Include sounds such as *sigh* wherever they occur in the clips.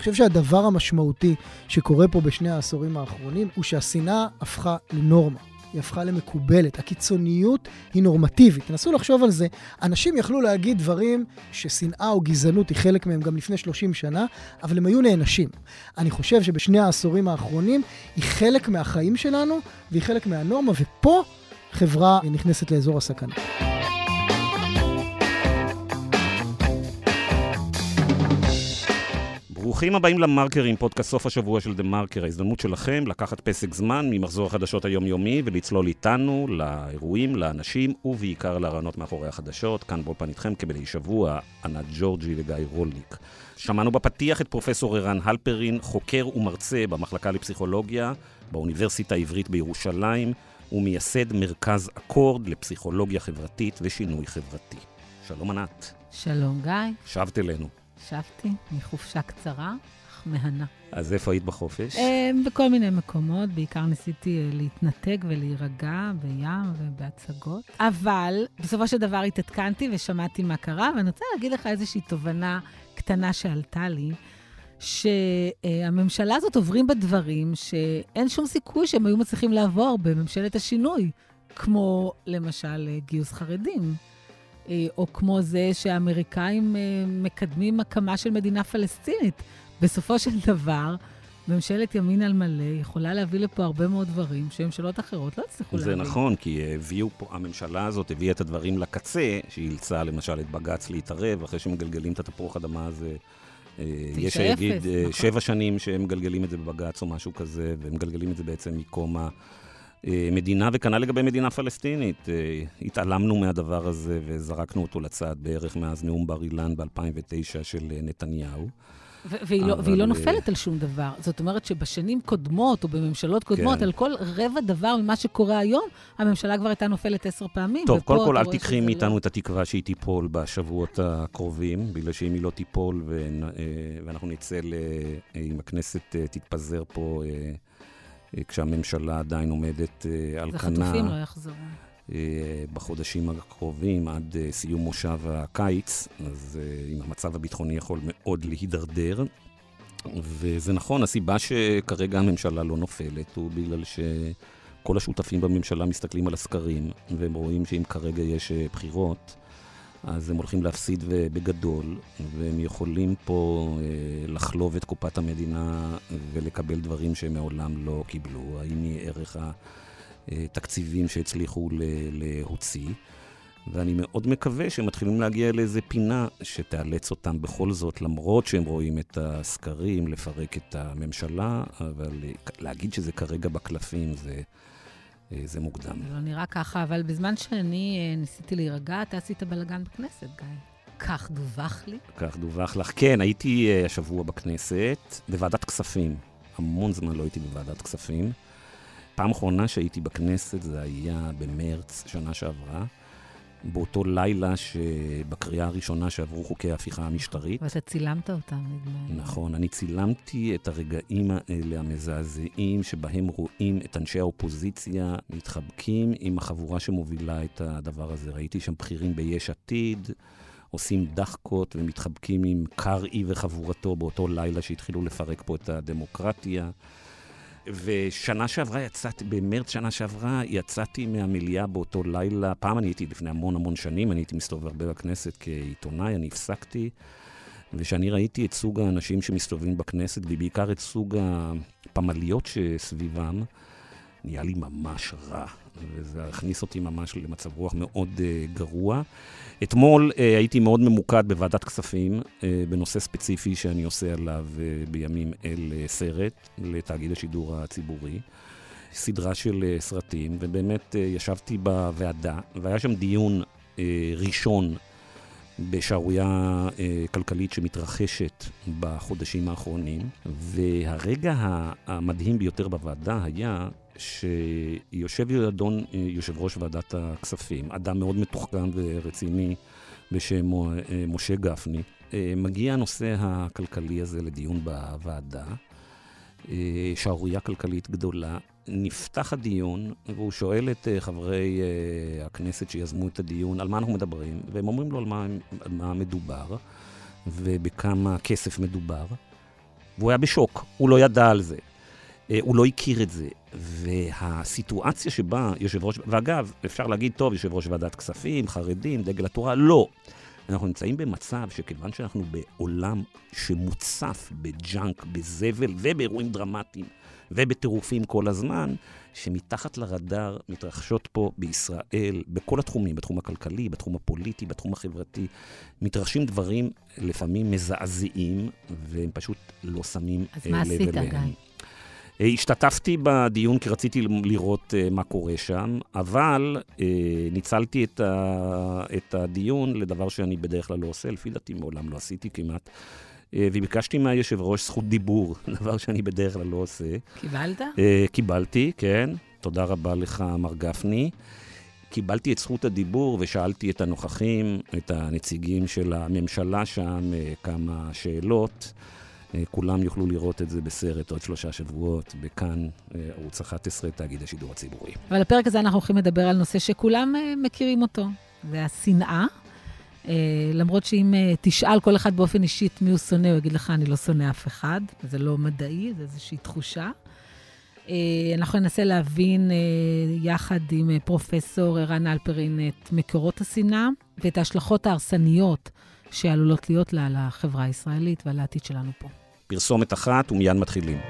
אני חושב שהדבר המשמעותי שקורה פה בשני העשורים האחרונים הוא שהשנאה הפכה לנורמה. היא הפכה למקובלת. הקיצוניות היא נורמטיבית. תנסו לחשוב על זה. אנשים יכלו להגיד דברים ששנאה או גזענות היא חלק מהם גם לפני 30 שנה, אבל הם היו נענשים. אני חושב שבשני העשורים האחרונים היא חלק מהחיים שלנו והיא חלק מהנורמה, ופה חברה נכנסת לאזור הסכנה. ברוכים הבאים למרקרים, פודקאסט סוף השבוע של דה מרקר, ההזדמנות שלכם לקחת פסק זמן ממחזור החדשות היומיומי ולצלול איתנו לאירועים, לאנשים ובעיקר לרעיונות מאחורי החדשות. כאן באולפן איתכם כבדי שבוע, ענת ג'ורג'י וגיא רולניק. שמענו בפתיח את פרופסור ערן הלפרין, חוקר ומרצה במחלקה לפסיכולוגיה באוניברסיטה העברית בירושלים, ומייסד מרכז אקורד לפסיכולוגיה חברתית ושינוי חברתי. שלום ענת. שלום גיא. שבת אלינו. שבתי מחופשה קצרה, אך מהנה. אז איפה היית בחופש? אה, בכל מיני מקומות, בעיקר ניסיתי אה, להתנתק ולהירגע בים ובהצגות. אבל בסופו של דבר התעדכנתי ושמעתי מה קרה, ואני רוצה להגיד לך איזושהי תובנה קטנה שעלתה לי. שהממשלה הזאת עוברים בדברים שאין שום סיכוי שהם היו מצליחים לעבור בממשלת השינוי, כמו למשל אה, גיוס חרדים. אה, או כמו זה שהאמריקאים אה, מקדמים הקמה של מדינה פלסטינית. בסופו של דבר, ממשלת ימין על מלא יכולה להביא לפה הרבה מאוד דברים שממשלות אחרות לא יצטרכו להביא. זה נכון, כי הביאו פה, הממשלה הזאת הביאה את הדברים לקצה, שאילצה למשל את בג"ץ להתערב, אחרי שמגלגלים את התפוח אדמה הזה. אה, יש להגיד נכון. שבע שנים שהם מגלגלים את זה בבג"ץ או משהו כזה, והם מגלגלים את זה בעצם מקום ה... אה, מדינה, וכנ"ל לגבי מדינה פלסטינית. אה, התעלמנו מהדבר הזה וזרקנו אותו לצד בערך מאז נאום בר אילן ב-2009 של אה, נתניהו. והיא, אבל... לא, והיא לא נופלת על שום דבר. זאת אומרת שבשנים קודמות, או בממשלות קודמות, כן. על כל רבע דבר ממה שקורה היום, הממשלה כבר הייתה נופלת עשר פעמים. טוב, קודם כל, אל תיקחי לא- מאיתנו לא... את התקווה שהיא תיפול בשבועות הקרובים, בגלל שאם היא לא תיפול ואנחנו נצא, אם הכנסת תתפזר פה אה, כשהממשלה עדיין עומדת אה, על כנה. וחטופים לא יחזרו. אה, בחודשים הקרובים עד סיום מושב הקיץ, אז אם המצב הביטחוני יכול מאוד להידרדר. וזה נכון, הסיבה שכרגע הממשלה לא נופלת הוא בגלל שכל השותפים בממשלה מסתכלים על הסקרים, והם רואים שאם כרגע יש בחירות, אז הם הולכים להפסיד בגדול, והם יכולים פה אה, לחלוב את קופת המדינה ולקבל דברים שהם מעולם לא קיבלו, האם היא ערך התקציבים אה, שהצליחו להוציא. ואני מאוד מקווה שהם מתחילים להגיע לאיזה פינה שתאלץ אותם בכל זאת, למרות שהם רואים את הסקרים, לפרק את הממשלה, אבל אה, להגיד שזה כרגע בקלפים זה... אה, זה מוקדם. זה לא נראה ככה, אבל בזמן שאני אה, ניסיתי להירגע, אתה עשית בלאגן בכנסת, גיא. כך דווח לי. כך דווח לך. כן, הייתי אה, השבוע בכנסת, בוועדת כספים. המון זמן לא הייתי בוועדת כספים. פעם אחרונה שהייתי בכנסת זה היה במרץ שנה שעברה. באותו לילה שבקריאה הראשונה שעברו חוקי ההפיכה המשטרית. ואתה צילמת אותם, נדמה נכון, אני צילמתי את הרגעים האלה המזעזעים, שבהם רואים את אנשי האופוזיציה מתחבקים עם החבורה שמובילה את הדבר הזה. ראיתי שם בכירים ביש עתיד. עושים דחקות ומתחבקים עם קרעי וחבורתו באותו לילה שהתחילו לפרק פה את הדמוקרטיה. ושנה שעברה יצאתי, במרץ שנה שעברה, יצאתי מהמליאה באותו לילה. פעם אני הייתי, לפני המון המון שנים, אני הייתי מסתובב הרבה בכנסת כעיתונאי, אני הפסקתי. וכשאני ראיתי את סוג האנשים שמסתובבים בכנסת, ובעיקר את סוג הפמליות שסביבם, נהיה לי ממש רע. וזה הכניס אותי ממש למצב רוח מאוד uh, גרוע. אתמול uh, הייתי מאוד ממוקד בוועדת כספים uh, בנושא ספציפי שאני עושה עליו uh, בימים אל uh, סרט לתאגיד השידור הציבורי. סדרה של uh, סרטים, ובאמת uh, ישבתי בוועדה, והיה שם דיון uh, ראשון בשערורייה uh, כלכלית שמתרחשת בחודשים האחרונים, והרגע המדהים ביותר בוועדה היה שיושב לידון אה, יושב ראש ועדת הכספים, אדם מאוד מתוחכם ורציני בשם אה, משה גפני. אה, מגיע הנושא הכלכלי הזה לדיון בוועדה, שערורייה כלכלית גדולה. נפתח הדיון, והוא שואל את חברי הכנסת שיזמו את הדיון על מה אנחנו מדברים, והם אומרים לו על מה, על מה מדובר ובכמה כסף מדובר, והוא היה בשוק, הוא לא ידע על זה. אה, הוא לא הכיר את זה. והסיטואציה שבה יושב ראש, ואגב, אפשר להגיד, טוב, יושב ראש ועדת כספים, חרדים, דגל התורה, לא. אנחנו נמצאים במצב שכיוון שאנחנו בעולם שמוצף בג'אנק, בזבל ובאירועים דרמטיים ובטירופים כל הזמן, שמתחת לרדאר מתרחשות פה בישראל, בכל התחומים, בתחום הכלכלי, בתחום הפוליטי, בתחום החברתי, מתרחשים דברים לפעמים מזעזעים, והם פשוט לא שמים אה, לב אליהם. אז מה עשית, גיא? אה, השתתפתי בדיון כי רציתי לראות אה, מה קורה שם, אבל אה, ניצלתי את, הדיון לדבר שאני בדרך כלל לא עושה, לפי דעתי מעולם לא עשיתי כמעט. וביקשתי מהיושב ראש זכות דיבור, *laughs* דבר שאני בדרך כלל לא עושה. קיבלת? קיבלתי, כן. תודה רבה לך, מר גפני. קיבלתי את זכות הדיבור ושאלתי את הנוכחים, את הנציגים של הממשלה שם, כמה שאלות. אה, כולם יוכלו לראות את זה בסרט עוד שלושה שבועות, בכאן, אה, ערוץ 11, תאגיד השידור הציבורי. אבל הפרק הזה אנחנו הולכים לדבר על נושא שכולם אה, מכירים אותו, זה השנאה. למרות שאם תשאל כל אחד באופן אישי את מי הוא שונא, הוא יגיד לך, אני לא שונא אף אחד. זה לא מדעי, זה איזושהי תחושה. אנחנו ננסה להבין יחד עם פרופסור ערן אלפרין את מקורות השנאה ואת ההשלכות ההרסניות שעלולות להיות לה על החברה הישראלית ועל העתיד שלנו פה. פרסומת אחת ומיד מתחילים.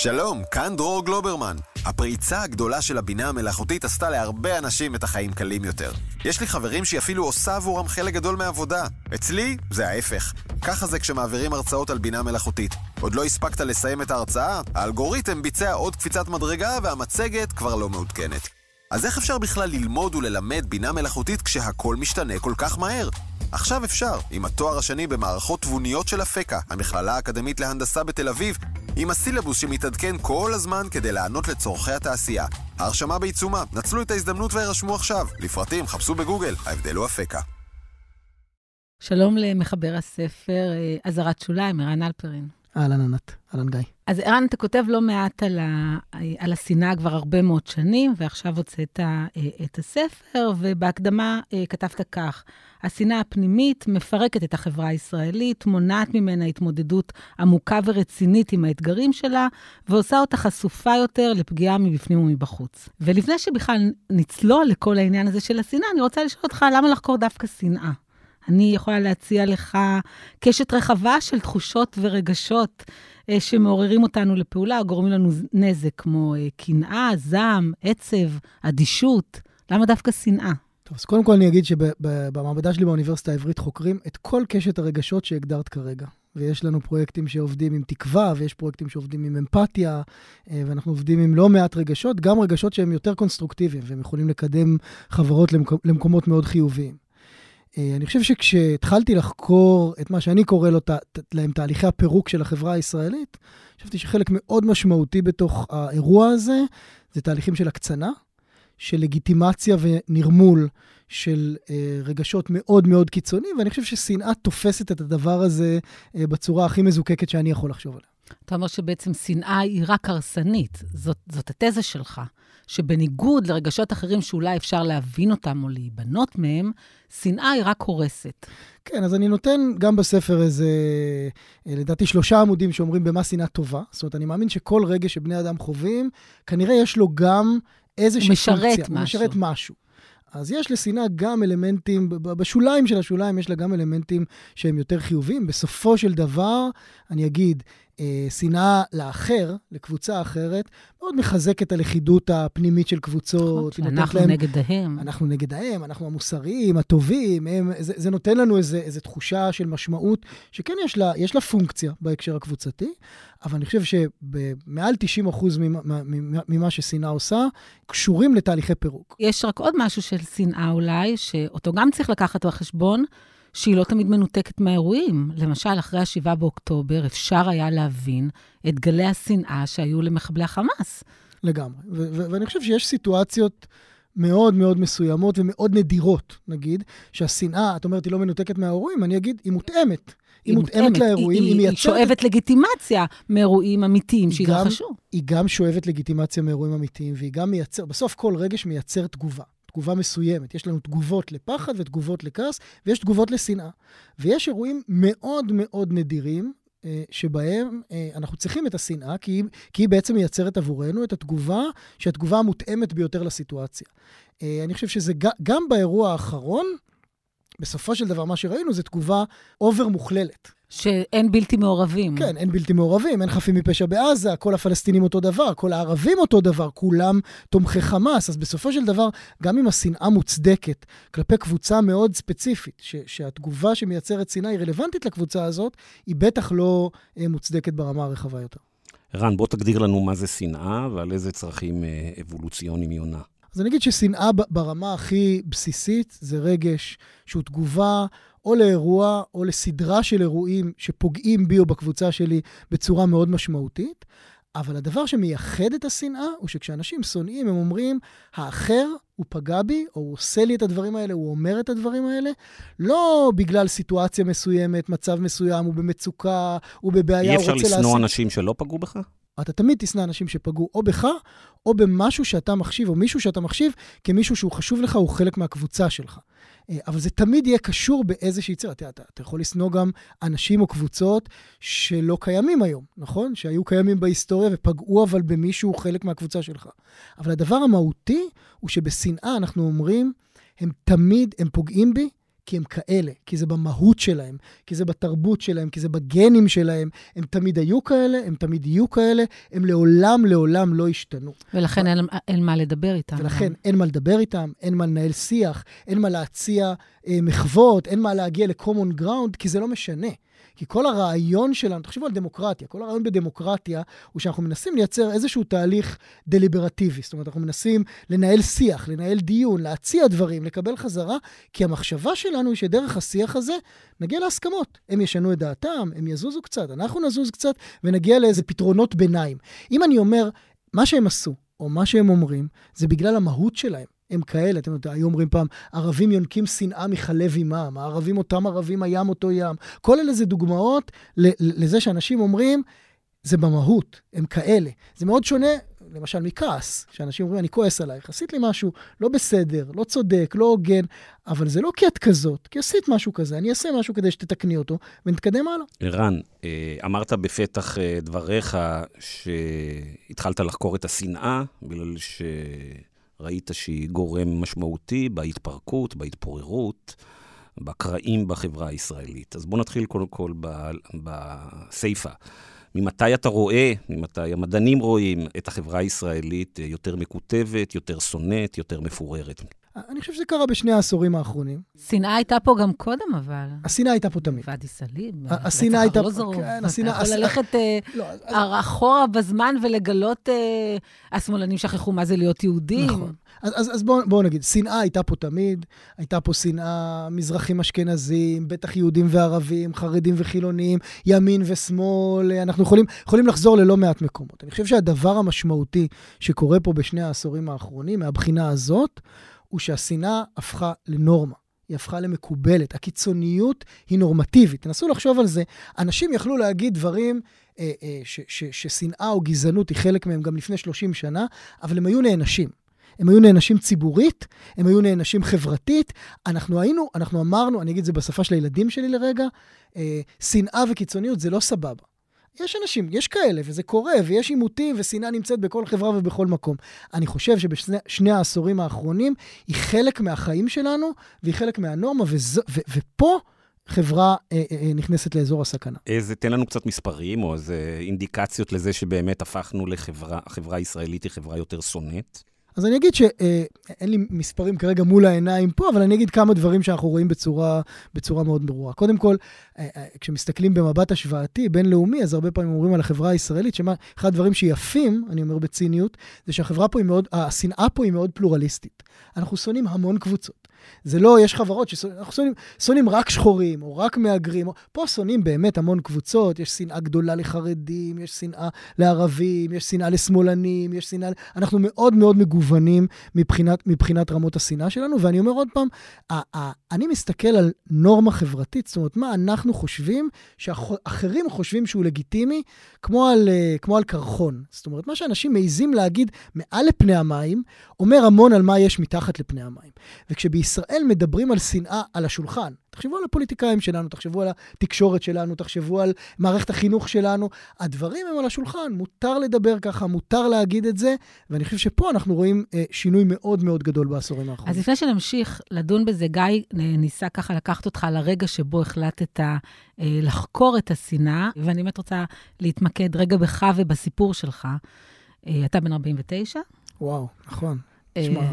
שלום, כאן דרור גלוברמן. הפריצה הגדולה של הבינה המלאכותית עשתה להרבה אנשים את החיים קלים יותר. יש לי חברים שהיא אפילו עושה עבורם חלק גדול מהעבודה. אצלי זה ההפך. ככה זה כשמעבירים הרצאות על בינה מלאכותית. עוד לא הספקת לסיים את ההרצאה, האלגוריתם ביצע עוד קפיצת מדרגה והמצגת כבר לא מעודכנת. אז איך אפשר בכלל ללמוד וללמד בינה מלאכותית כשהכל משתנה כל כך מהר? עכשיו אפשר, עם התואר השני במערכות תבוניות של אפקה, המכללה האקדמית להנדסה בתל אביב, עם הסילבוס שמתעדכן כל הזמן כדי לענות לצורכי התעשייה. ההרשמה בעיצומה, נצלו את ההזדמנות והירשמו עכשיו. לפרטים חפשו בגוגל, ההבדל הוא אפקה. שלום למחבר הספר אה, אזהרת שוליים, ערן אלפרין. אהלן ענת, אהלן גיא. אז ערן, אתה כותב לא מעט על, ה, על השנאה כבר הרבה מאוד שנים, ועכשיו הוצאת אה, את הספר, ובהקדמה אה, כתבת כך: השנאה הפנימית מפרקת את החברה הישראלית, מונעת ממנה התמודדות עמוקה ורצינית עם האתגרים שלה, ועושה אותה חשופה יותר לפגיעה מבפנים ומבחוץ. ולפני שבכלל נצלול לכל העניין הזה של השנאה, אני רוצה לשאול אותך למה לחקור דווקא שנאה. אני יכולה להציע לך קשת רחבה של תחושות ורגשות אה, שמעוררים אותנו לפעולה, גורמים לנו נזק, כמו אה, קנאה, זעם, עצב, אדישות. למה דווקא שנאה? טוב, אז קודם כל אני אגיד שבמעבדה שלי באוניברסיטה העברית חוקרים את כל קשת הרגשות שהגדרת כרגע. ויש לנו פרויקטים שעובדים עם תקווה, ויש פרויקטים שעובדים עם אמפתיה, אה, ואנחנו עובדים עם לא מעט רגשות, גם רגשות שהם יותר קונסטרוקטיביים, והם יכולים לקדם חברות למקומות מאוד חיוביים. אה, אני חושב שכשהתחלתי לחקור את מה שאני קורא לו, להם תהליכי הפירוק של החברה הישראלית, חשבתי שחלק מאוד משמעותי בתוך האירוע הזה, זה תהליכים של הקצנה, של לגיטימציה ונרמול של אה, רגשות מאוד מאוד קיצוניים, ואני חושב ששנאה תופסת את הדבר הזה אה, בצורה הכי מזוקקת שאני יכול לחשוב עליה. אתה אומר שבעצם שנאה היא רק הרסנית, זאת, זאת התזה שלך. שבניגוד לרגשות אחרים שאולי אפשר להבין אותם או להיבנות מהם, שנאה היא רק הורסת. כן, אז אני נותן גם בספר איזה, אה, לדעתי, שלושה עמודים שאומרים במה שנאה טובה. זאת אומרת, אני מאמין שכל רגע שבני אדם חווים, כנראה יש לו גם איזושהי פונקציה. משרת משהו. הוא משרת משהו. אז יש לשנאה גם אלמנטים, בשוליים של השוליים יש לה גם אלמנטים שהם יותר חיוביים. בסופו של דבר, אני אגיד, אה, שנאה לאחר, לקבוצה אחרת, מאוד מחזק את הלכידות הפנימית של קבוצות. נכון, אנחנו להם, נגד ההם. אנחנו נגד ההם, אנחנו המוסריים, הטובים, הם, זה, זה נותן לנו איזה, איזה תחושה של משמעות, שכן יש לה, יש לה פונקציה בהקשר הקבוצתי, אבל אני חושב שמעל 90% ממה, ממה ששנאה עושה, קשורים לתהליכי פירוק. יש רק עוד משהו של שנאה אולי, שאותו גם צריך לקחת בחשבון. שהיא לא תמיד מנותקת מהאירועים. למשל, אחרי ה-7 באוקטובר אפשר היה להבין את גלי השנאה שהיו למחבלי החמאס. לגמרי. ו- ו- ואני חושב שיש סיטואציות מאוד מאוד מסוימות ומאוד נדירות, נגיד, שהשנאה, את אומרת, היא לא מנותקת מהאירועים, אני אגיד, היא מותאמת. היא מותאמת, לאירועים, היא, היא מייצרת... היא שואבת לגיטימציה מאירועים אמיתיים שהתרחשו. לא היא גם שואבת לגיטימציה מאירועים אמיתיים, והיא גם מייצרת, בסוף כל רגש מייצר תגובה. תגובה מסוימת. יש לנו תגובות לפחד ותגובות לכעס, ויש תגובות לשנאה. ויש אירועים מאוד מאוד נדירים, אה, שבהם אה, אנחנו צריכים את השנאה, כי היא, כי היא בעצם מייצרת עבורנו את התגובה, שהתגובה המותאמת ביותר לסיטואציה. אה, אני חושב שזה גם באירוע האחרון, בסופו של דבר מה שראינו זה תגובה אובר מוכללת. שאין בלתי מעורבים. כן, אין בלתי מעורבים, אין חפים מפשע בעזה, כל הפלסטינים אותו דבר, כל הערבים אותו דבר, כולם תומכי חמאס. אז בסופו של דבר, גם אם השנאה מוצדקת כלפי קבוצה מאוד ספציפית, ש- שהתגובה שמייצרת שנאה היא רלוונטית לקבוצה הזאת, היא בטח לא אה, מוצדקת ברמה הרחבה יותר. ערן, בוא תגדיר לנו מה זה שנאה ועל איזה צרכים אה, אבולוציוניים היא עונה. אז אני אגיד ששנאה ברמה הכי בסיסית זה רגש שהוא תגובה או לאירוע או לסדרה של אירועים שפוגעים בי או בקבוצה שלי בצורה מאוד משמעותית. אבל הדבר שמייחד את השנאה הוא שכשאנשים שונאים, הם אומרים, האחר, הוא פגע בי, או הוא עושה לי את הדברים האלה, הוא אומר את הדברים האלה, לא בגלל סיטואציה מסוימת, מצב מסוים, הוא במצוקה, הוא בבעיה, הוא רוצה לעשות... אי אפשר לשנוא אנשים שלא פגעו בך? אתה תמיד תשנא אנשים שפגעו או בך, או במשהו שאתה מחשיב, או מישהו שאתה מחשיב כמישהו שהוא חשוב לך, הוא חלק מהקבוצה שלך. אה, אבל זה תמיד יהיה קשור באיזושהי יצירה. אתה, אתה, אתה יכול לשנוא גם אנשים או קבוצות שלא קיימים היום, נכון? שהיו קיימים בהיסטוריה ופגעו אבל במישהו חלק מהקבוצה שלך. אבל הדבר המהותי הוא שבשנאה אנחנו אומרים, הם תמיד, הם פוגעים בי, כי הם כאלה, כי זה במהות שלהם, כי זה בתרבות שלהם, כי זה בגנים שלהם. הם תמיד היו כאלה, הם תמיד יהיו כאלה, הם לעולם לעולם לא השתנו. ולכן אבל... אין, אין מה לדבר איתם. ולכן אין מה לדבר איתם, אין מה לנהל שיח, אין מה להציע אה, מחוות, אין מה להגיע ל-common ground, כי זה לא משנה. כי כל הרעיון שלנו, תחשבו על דמוקרטיה, כל הרעיון בדמוקרטיה הוא שאנחנו מנסים לייצר איזשהו תהליך דליברטיבי. זאת אומרת, אנחנו מנסים לנהל שיח, לנהל דיון, להציע דברים, לקבל חזרה, כי המחשבה שלנו היא שדרך השיח הזה נגיע להסכמות. הם ישנו את דעתם, הם יזוזו קצת, אנחנו נזוז קצת, ונגיע לאיזה פתרונות ביניים. אם אני אומר, מה שהם עשו, או מה שהם אומרים, זה בגלל המהות שלהם. הם כאלה. אתם יודעים, היו אומרים פעם, ערבים יונקים שנאה מחלב עימם, הערבים אותם ערבים, הים אותו ים. כל אלה זה דוגמאות לזה שאנשים אומרים, זה במהות, הם כאלה. זה מאוד שונה, למשל, מכעס, שאנשים אומרים, אני כועס עלייך, עשית לי משהו לא בסדר, לא צודק, לא הוגן, אבל זה לא כי את כזאת, כי עשית משהו כזה, אני אעשה משהו כדי שתתקני אותו, ונתקדם הלאה. ערן, אה, אמרת בפתח אה, דבריך שהתחלת לחקור את השנאה, בגלל ש... ראית שהיא גורם משמעותי בהתפרקות, בהתפוררות, בקרעים בחברה הישראלית. אז בואו נתחיל קודם כל בסיפא. ממתי אתה רואה, ממתי המדענים רואים את החברה הישראלית יותר מקוטבת, יותר שונאת, יותר מפוררת? אני חושב שזה קרה בשני העשורים האחרונים. שנאה הייתה פה גם קודם, אבל. השנאה הייתה פה תמיד. ואדי סאליב, אה, השנאה הייתה... לא כן, השנאה... אתה יכול ללכת אה, *laughs* לא, אחורה בזמן ולגלות אה, השמאלנים שכחו מה זה להיות יהודים. נכון. אז, אז בואו בוא נגיד, שנאה הייתה פה תמיד, הייתה פה שנאה מזרחים אשכנזים, בטח יהודים וערבים, חרדים וחילונים, ימין ושמאל, אנחנו יכולים, יכולים לחזור ללא מעט מקומות. אני חושב שהדבר המשמעותי שקורה פה בשני העשורים האחרונים, מהבחינה הזאת, הוא שהשנאה הפכה לנורמה. היא הפכה למקובלת. הקיצוניות היא נורמטיבית. תנסו לחשוב על זה. אנשים יכלו להגיד דברים אה, אה, ששנאה או גזענות היא חלק מהם גם לפני 30 שנה, אבל הם היו נענשים. הם היו נענשים ציבורית, הם היו נענשים חברתית. אנחנו היינו, אנחנו אמרנו, אני אגיד את זה בשפה של הילדים שלי לרגע, אה, שנאה וקיצוניות זה לא סבבה. יש אנשים, יש כאלה, וזה קורה, ויש עימותים, ושנאה נמצאת בכל חברה ובכל מקום. אני חושב שבשני העשורים האחרונים היא חלק מהחיים שלנו, והיא חלק מהנורמה, וזו, ו, ופה... חברה אה, אה, אה נכנסת לאזור הסכנה. איזה, אה, תן לנו קצת מספרים או איזה אינדיקציות לזה שבאמת הפכנו לחברה, החברה הישראלית היא חברה יותר שונאת. אז אני אגיד שאין אה, לי מספרים כרגע מול העיניים פה, אבל אני אגיד כמה דברים שאנחנו רואים בצורה, בצורה מאוד ברורה. קודם כל, אה, אה, כשמסתכלים במבט השוואתי, בינלאומי, אז הרבה פעמים אומרים על החברה הישראלית, שמה, אחד הדברים שיפים, אני אומר בציניות, זה שהחברה פה היא מאוד, השנאה פה היא מאוד פלורליסטית. אנחנו שונאים המון קבוצות. זה לא, יש חברות שאנחנו שונאים, שונאים רק שחורים, או רק מהגרים. או... פה שונאים באמת המון קבוצות, יש שנאה גדולה לחרדים, יש שנאה לערבים, יש שנאה לשמאלנים, יש שנאה... אנחנו מאוד מאוד מגוונים מבחינת, מבחינת רמות השנאה שלנו, ואני אומר עוד פעם, אני מסתכל על נורמה חברתית, זאת אומרת, מה אנחנו חושבים שאחרים חושבים שהוא לגיטימי, כמו על, אה, כמו על קרחון. זאת אומרת, מה שאנשים מעיזים להגיד מעל לפני המים, אומר המון על מה יש מתחת לפני המים. וכשבישראל... בישראל מדברים על שנאה על השולחן. תחשבו על הפוליטיקאים שלנו, תחשבו על התקשורת שלנו, תחשבו על מערכת החינוך שלנו. הדברים הם על השולחן, מותר לדבר ככה, מותר להגיד את זה, ואני חושב שפה אנחנו רואים אה, שינוי מאוד מאוד גדול בעשורים האחרונים. אז לפני שנמשיך לדון בזה, גיא אה, ניסה ככה לקחת אותך לרגע שבו החלטת אה, לחקור את השנאה, ואני באמת רוצה להתמקד רגע בך ובסיפור שלך. אה, אתה בן 49? וואו, נכון. תשמע. אה,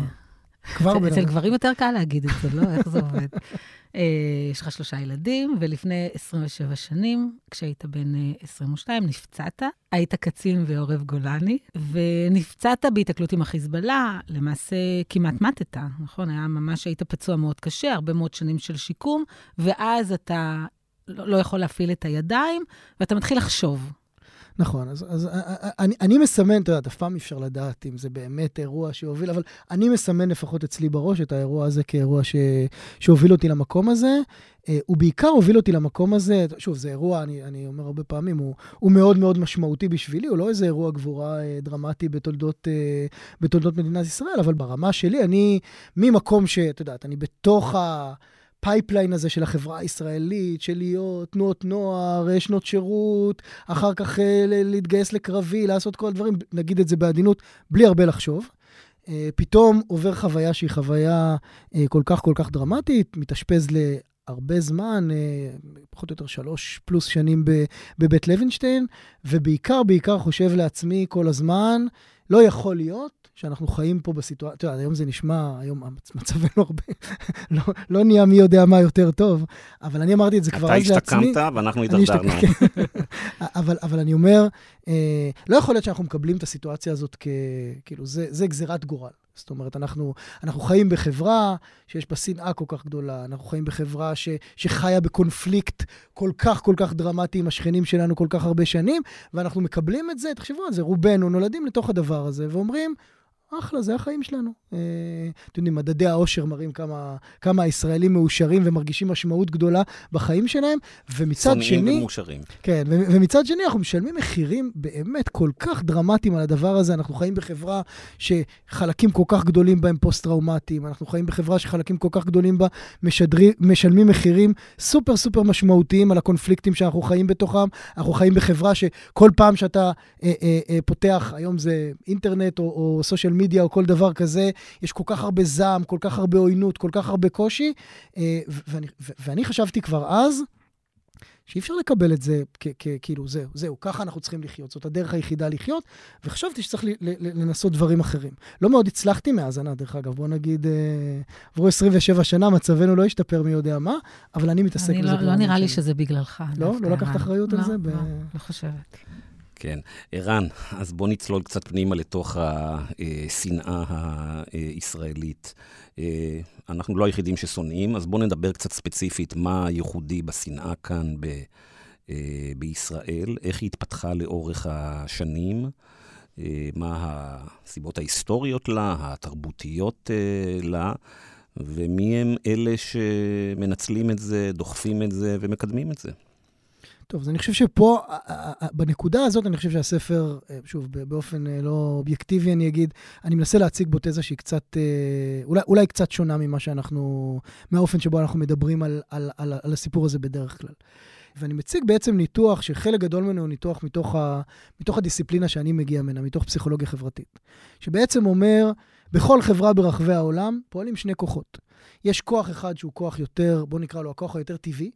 כבר בן אדם. אצל גברים יותר קל להגיד את זה, לא? איך זה עובד? אה, יש לך שלושה ילדים, ולפני 27 שנים, כשהיית בן 22, אה, נפצעת. היית קצין ועורב גולני, ונפצעת בהיתקלות עם החיזבאללה, למעשה כמעט מתת, נכון? היה ממש, היית פצוע מאוד קשה, הרבה מאוד שנים של שיקום, ואז אתה לא, לא יכול להפעיל את הידיים, ואתה מתחיל לחשוב. נכון, אז, אז אה, אה, אה, אני, אני מסמן, אתה יודע, אף פעם אי אפשר לדעת אם זה באמת אירוע שהוביל, אבל אני מסמן לפחות אצלי בראש את האירוע הזה כאירוע ש, שהוביל אותי למקום הזה. הוא בעיקר הוביל אותי למקום הזה, שוב, זה אירוע, אני, אני אומר הרבה פעמים, הוא, הוא מאוד מאוד משמעותי בשבילי, הוא לא איזה אירוע גבורה דרמטי בתולדות, בתולדות מדינת ישראל, אבל ברמה שלי, אני ממקום שאת יודעת, אני בתוך ה... הפייפליין הזה של החברה הישראלית, של להיות תנועות נוער, אה, שנות שירות, אחר כך אה, להתגייס לקרבי, לעשות כל הדברים, נגיד את זה בעדינות, בלי הרבה לחשוב. אה, פתאום עובר חוויה שהיא חוויה כל כך כל כך דרמטית, מתאשפז להרבה זמן, פחות או יותר שלוש פלוס שנים בבית לוינשטיין, ובעיקר, בעיקר חושב לעצמי כל הזמן, לא יכול להיות שאנחנו חיים פה בסיטואציה, אתה יודע, היום זה נשמע, היום מצבנו הרבה, *laughs* לא, לא נהיה מי יודע מה יותר טוב, אבל אני אמרתי את זה כבר אז לעצמי. אתה השתקמת ואנחנו התדרדרנו. כן. *laughs* אבל, אבל אני אומר, אה, לא יכול להיות שאנחנו מקבלים את הסיטואציה הזאת כ... כאילו, זה, זה גזירת גורל. זאת אומרת, אנחנו, אנחנו חיים בחברה שיש בה שנאה כל כך גדולה, אנחנו חיים בחברה ש, שחיה בקונפליקט כל כך כל כך דרמטי עם השכנים שלנו כל כך הרבה שנים, ואנחנו מקבלים את זה, תחשבו על זה, רובנו נולדים לתוך הדבר הזה ואומרים, אחלה, זה החיים שלנו. אה, אתם יודעים, מדדי העושר מראים כמה, כמה הישראלים מאושרים ומרגישים משמעות גדולה בחיים שלהם, ומצד שני... שונאים ומאושרים. כן, ומצד שני, אנחנו משלמים מחירים באמת כל כך דרמטיים על הדבר הזה. אנחנו חיים בחברה שחלקים כל כך גדולים בה הם פוסט-טראומטיים, אנחנו חיים בחברה שחלקים כל כך גדולים בה משדרי, משלמים מחירים סופר סופר משמעותיים על הקונפליקטים שאנחנו חיים בתוכם. אנחנו חיים בחברה שכל פעם שאתה אה, אה, אה, פותח, היום זה אינטרנט או, או סושיאל מדיה או כל דבר כזה, יש כל כך הרבה זעם, כל כך הרבה עוינות, כל כך הרבה קושי, אה, ואני, חשבתי כבר אז, שאי אפשר לקבל את זה כאילו, זהו, זהו, ככה אנחנו צריכים לחיות, זאת הדרך היחידה לחיות, וחשבתי שצריך לנסות דברים אחרים. לא מאוד הצלחתי מהאזנה, דרך אגב, בוא נגיד, אה, עברו 27 שנה, מצבנו לא השתפר מי יודע מה, אבל אני מתעסק בזה. לא, לא נראה לי שזה בגללך. לא? לא לקחת אחריות על לא, זה? לא, לא חושבת. כן. ערן, אז בוא נצלול קצת פנימה לתוך השנאה הישראלית. אה, אנחנו לא היחידים ששונאים, אז בוא נדבר קצת ספציפית מה ייחודי בשנאה כאן ב, אה, בישראל, איך היא התפתחה לאורך השנים, אה, מה הסיבות ההיסטוריות לה, התרבותיות לה. ומי הם אלה שמנצלים את זה, דוחפים את זה ומקדמים את זה? טוב, אז אני חושב שפה, בנקודה הזאת, אני חושב שהספר, אה, שוב, באופן אה, לא אובייקטיבי אני אגיד, אני מנסה להציג בו תזה שהיא קצת, אה, אולי, אולי קצת שונה ממה שאנחנו, מהאופן שבו אנחנו מדברים על, על, על, על הסיפור הזה בדרך כלל. ואני מציג בעצם ניתוח שחלק גדול ממנו הוא ניתוח מתוך, ה, מתוך הדיסציפלינה שאני מגיע ממנה, מתוך פסיכולוגיה חברתית. שבעצם אומר, בכל חברה ברחבי העולם פועלים שני כוחות. יש כוח אחד שהוא כוח יותר, בואו נקרא לו הכוח היותר טבעי,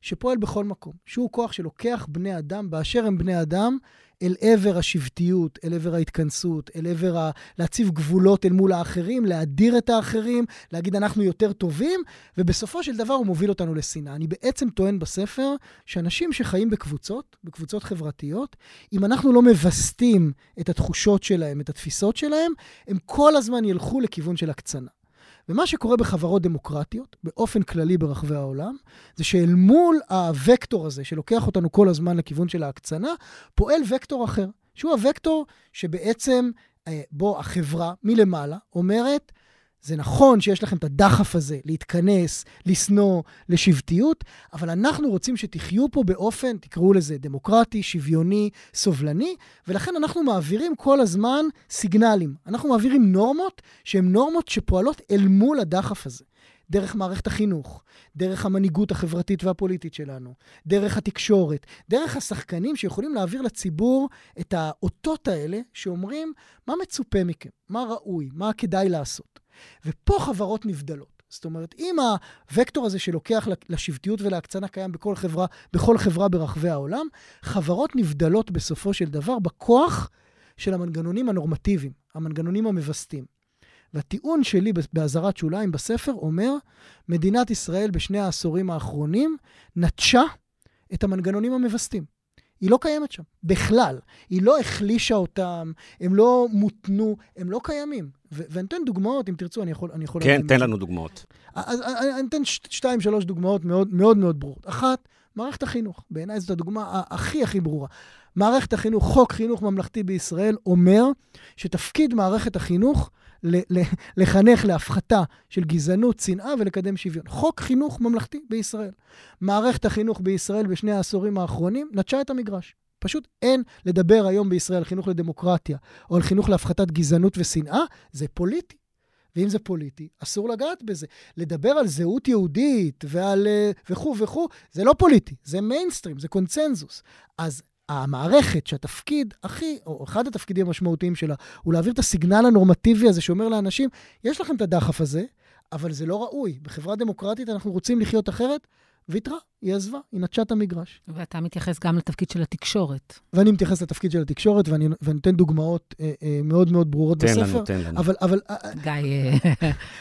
שפועל בכל מקום, שהוא כוח שלוקח בני אדם באשר הם בני אדם אל עבר השבטיות, אל עבר ההתכנסות, אל עבר ה... להציב גבולות אל מול האחרים, להדיר את האחרים, להגיד אנחנו יותר טובים, ובסופו של דבר הוא מוביל אותנו לשנאה. אני בעצם טוען בספר שאנשים שחיים בקבוצות, בקבוצות חברתיות, אם אנחנו לא מווסתים את התחושות שלהם, את התפיסות שלהם, הם כל הזמן ילכו לכיוון של הקצנה. ומה שקורה בחברות דמוקרטיות, באופן כללי ברחבי העולם, זה שאל מול הוקטור הזה, שלוקח אותנו כל הזמן לכיוון של ההקצנה, פועל וקטור אחר, שהוא הוקטור שבעצם, אה, בו החברה מלמעלה אומרת, זה נכון שיש לכם את הדחף הזה להתכנס, לשנוא, לשבטיות, אבל אנחנו רוצים שתחיו פה באופן, תקראו לזה דמוקרטי, שוויוני, סובלני, ולכן אנחנו מעבירים כל הזמן סיגנלים. אנחנו מעבירים נורמות שהן נורמות שפועלות אל מול הדחף הזה. דרך מערכת החינוך, דרך המנהיגות החברתית והפוליטית שלנו, דרך התקשורת, דרך השחקנים שיכולים להעביר לציבור את האותות האלה שאומרים מה מצופה מכם, מה ראוי, מה כדאי לעשות. ופה חברות נבדלות. זאת אומרת, אם הוקטור הזה שלוקח לשבטיות ולהקצנה קיים בכל חברה, בכל חברה ברחבי העולם, חברות נבדלות בסופו של דבר בכוח של המנגנונים הנורמטיביים, המנגנונים המווסתים. והטיעון שלי באזהרת שוליים בספר אומר, מדינת ישראל בשני העשורים האחרונים נטשה את המנגנונים המווסתים. היא לא קיימת שם, בכלל. היא לא החלישה אותם, הם לא מותנו, הם לא קיימים. ואני אתן דוגמאות, אם תרצו, אני יכול... אני יכול כן, תן לנו דוגמאות. אז אני אתן שתיים, שלוש דוגמאות מאוד מאוד, מאוד ברורות. אחת, מערכת החינוך. בעיניי זאת הדוגמה הכי הכי ברורה. מערכת החינוך, חוק חינוך ממלכתי בישראל אומר שתפקיד מערכת החינוך לחנך להפחתה של גזענות, צנעה ולקדם שוויון. חוק חינוך ממלכתי בישראל. מערכת החינוך בישראל בשני העשורים האחרונים נטשה את המגרש. פשוט אין לדבר היום בישראל על חינוך לדמוקרטיה או על חינוך להפחתת גזענות ושנאה, זה פוליטי. ואם זה פוליטי, אסור לגעת בזה. לדבר על זהות יהודית ועל אה, וכו' וכו', זה לא פוליטי, זה מיינסטרים, זה קונצנזוס. אז המערכת שהתפקיד הכי, או אחד התפקידים המשמעותיים שלה, הוא להעביר את הסיגנל הנורמטיבי הזה שאומר לאנשים, יש לכם את הדחף הזה, אבל זה לא ראוי. בחברה דמוקרטית אנחנו רוצים לחיות אחרת, ויתרה, היא עזבה, היא נטשה את המגרש. ואתה מתייחס גם לתפקיד של התקשורת. ואני מתייחס לתפקיד של התקשורת, ואני, ואני נותן דוגמאות אה, אה, מאוד מאוד ברורות תן בספר. תן לנו, תן לנו. אבל... אבל אה, אה, גיא,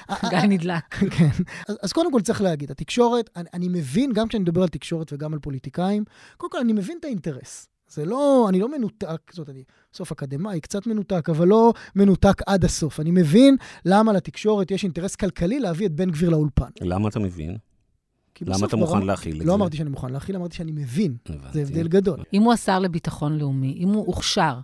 אה, גיא נדלק. *laughs* כן. אז, אז קודם כל צריך להגיד, התקשורת, אני, אני מבין, גם כשאני מדבר על תקשורת וגם על פוליטיקאים, קודם כל אני מבין את האינטרס. זה לא, אני לא מנותק, זאת אני סוף אקדמאי, קצת מנותק, אבל לא מנותק עד הסוף. אני מבין למה לתקשורת יש אינטרס כלכלי להביא את בן גביר לאולפן. למה אתה מבין? כאילו, למה אתה מוכן להכיל את לא זה? לא אמרתי שאני מוכן להכיל, אמרתי שאני מבין. זה הבדל גדול. אם הוא השר לביטחון לאומי, אם הוא הוכשר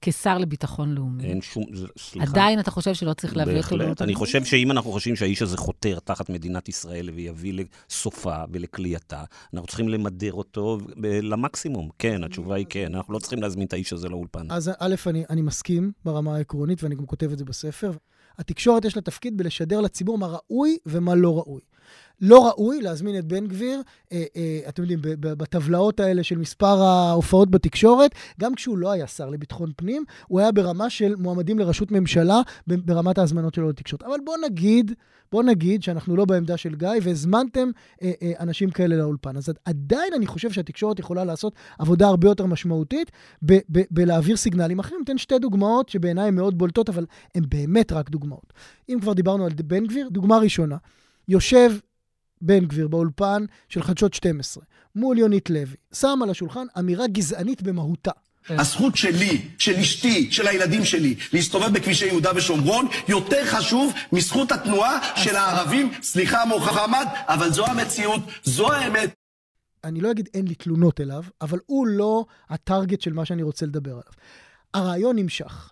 כשר לביטחון לאומי. אין שום, סליחה. עדיין אתה חושב שלא צריך להביא אותו לאומי? אני חושב שאם אנחנו חושבים שהאיש הזה חותר תחת מדינת ישראל ויביא לסופה ולכלייתה, אנחנו צריכים למדר אותו למקסימום. כן, התשובה היא כן, אנחנו לא צריכים להזמין את האיש הזה לאולפן. אז א', אני, אני מסכים ברמה העקרונית, ואני גם כותב את זה בספר. התקשורת יש לה תפקיד בלשדר לציבור מה ראוי ומה לא ראוי. לא ראוי להזמין את בן גביר, אה, אה, אתם יודעים, בטבלאות האלה של מספר ההופעות בתקשורת, גם כשהוא לא היה שר לביטחון פנים, הוא היה ברמה של מועמדים לראשות ממשלה, ברמת ההזמנות שלו לתקשורת. אבל בוא נגיד, בוא נגיד שאנחנו לא בעמדה של גיא, והזמנתם אה, אה, אנשים כאלה לאולפן. אז עדיין אני חושב שהתקשורת יכולה לעשות עבודה הרבה יותר משמעותית בלהעביר סיגנלים אחרים. אתן שתי דוגמאות שבעיניי הן מאוד בולטות, אבל הן באמת רק דוגמאות. אם כבר דיברנו על בן גביר, דוגמה ראשונה. יושב בן גביר באולפן של חדשות 12, מול יונית לוי, שם על השולחן אמירה גזענית במהותה. כן. הזכות שלי, של אשתי, של הילדים שלי, להסתובב בכבישי יהודה ושומרון, יותר חשוב מזכות התנועה של הערבים. סליחה, מוחמד, אבל זו המציאות, זו האמת. אני לא אגיד אין לי תלונות אליו, אבל הוא לא הטארגט של מה שאני רוצה לדבר עליו. הרעיון נמשך.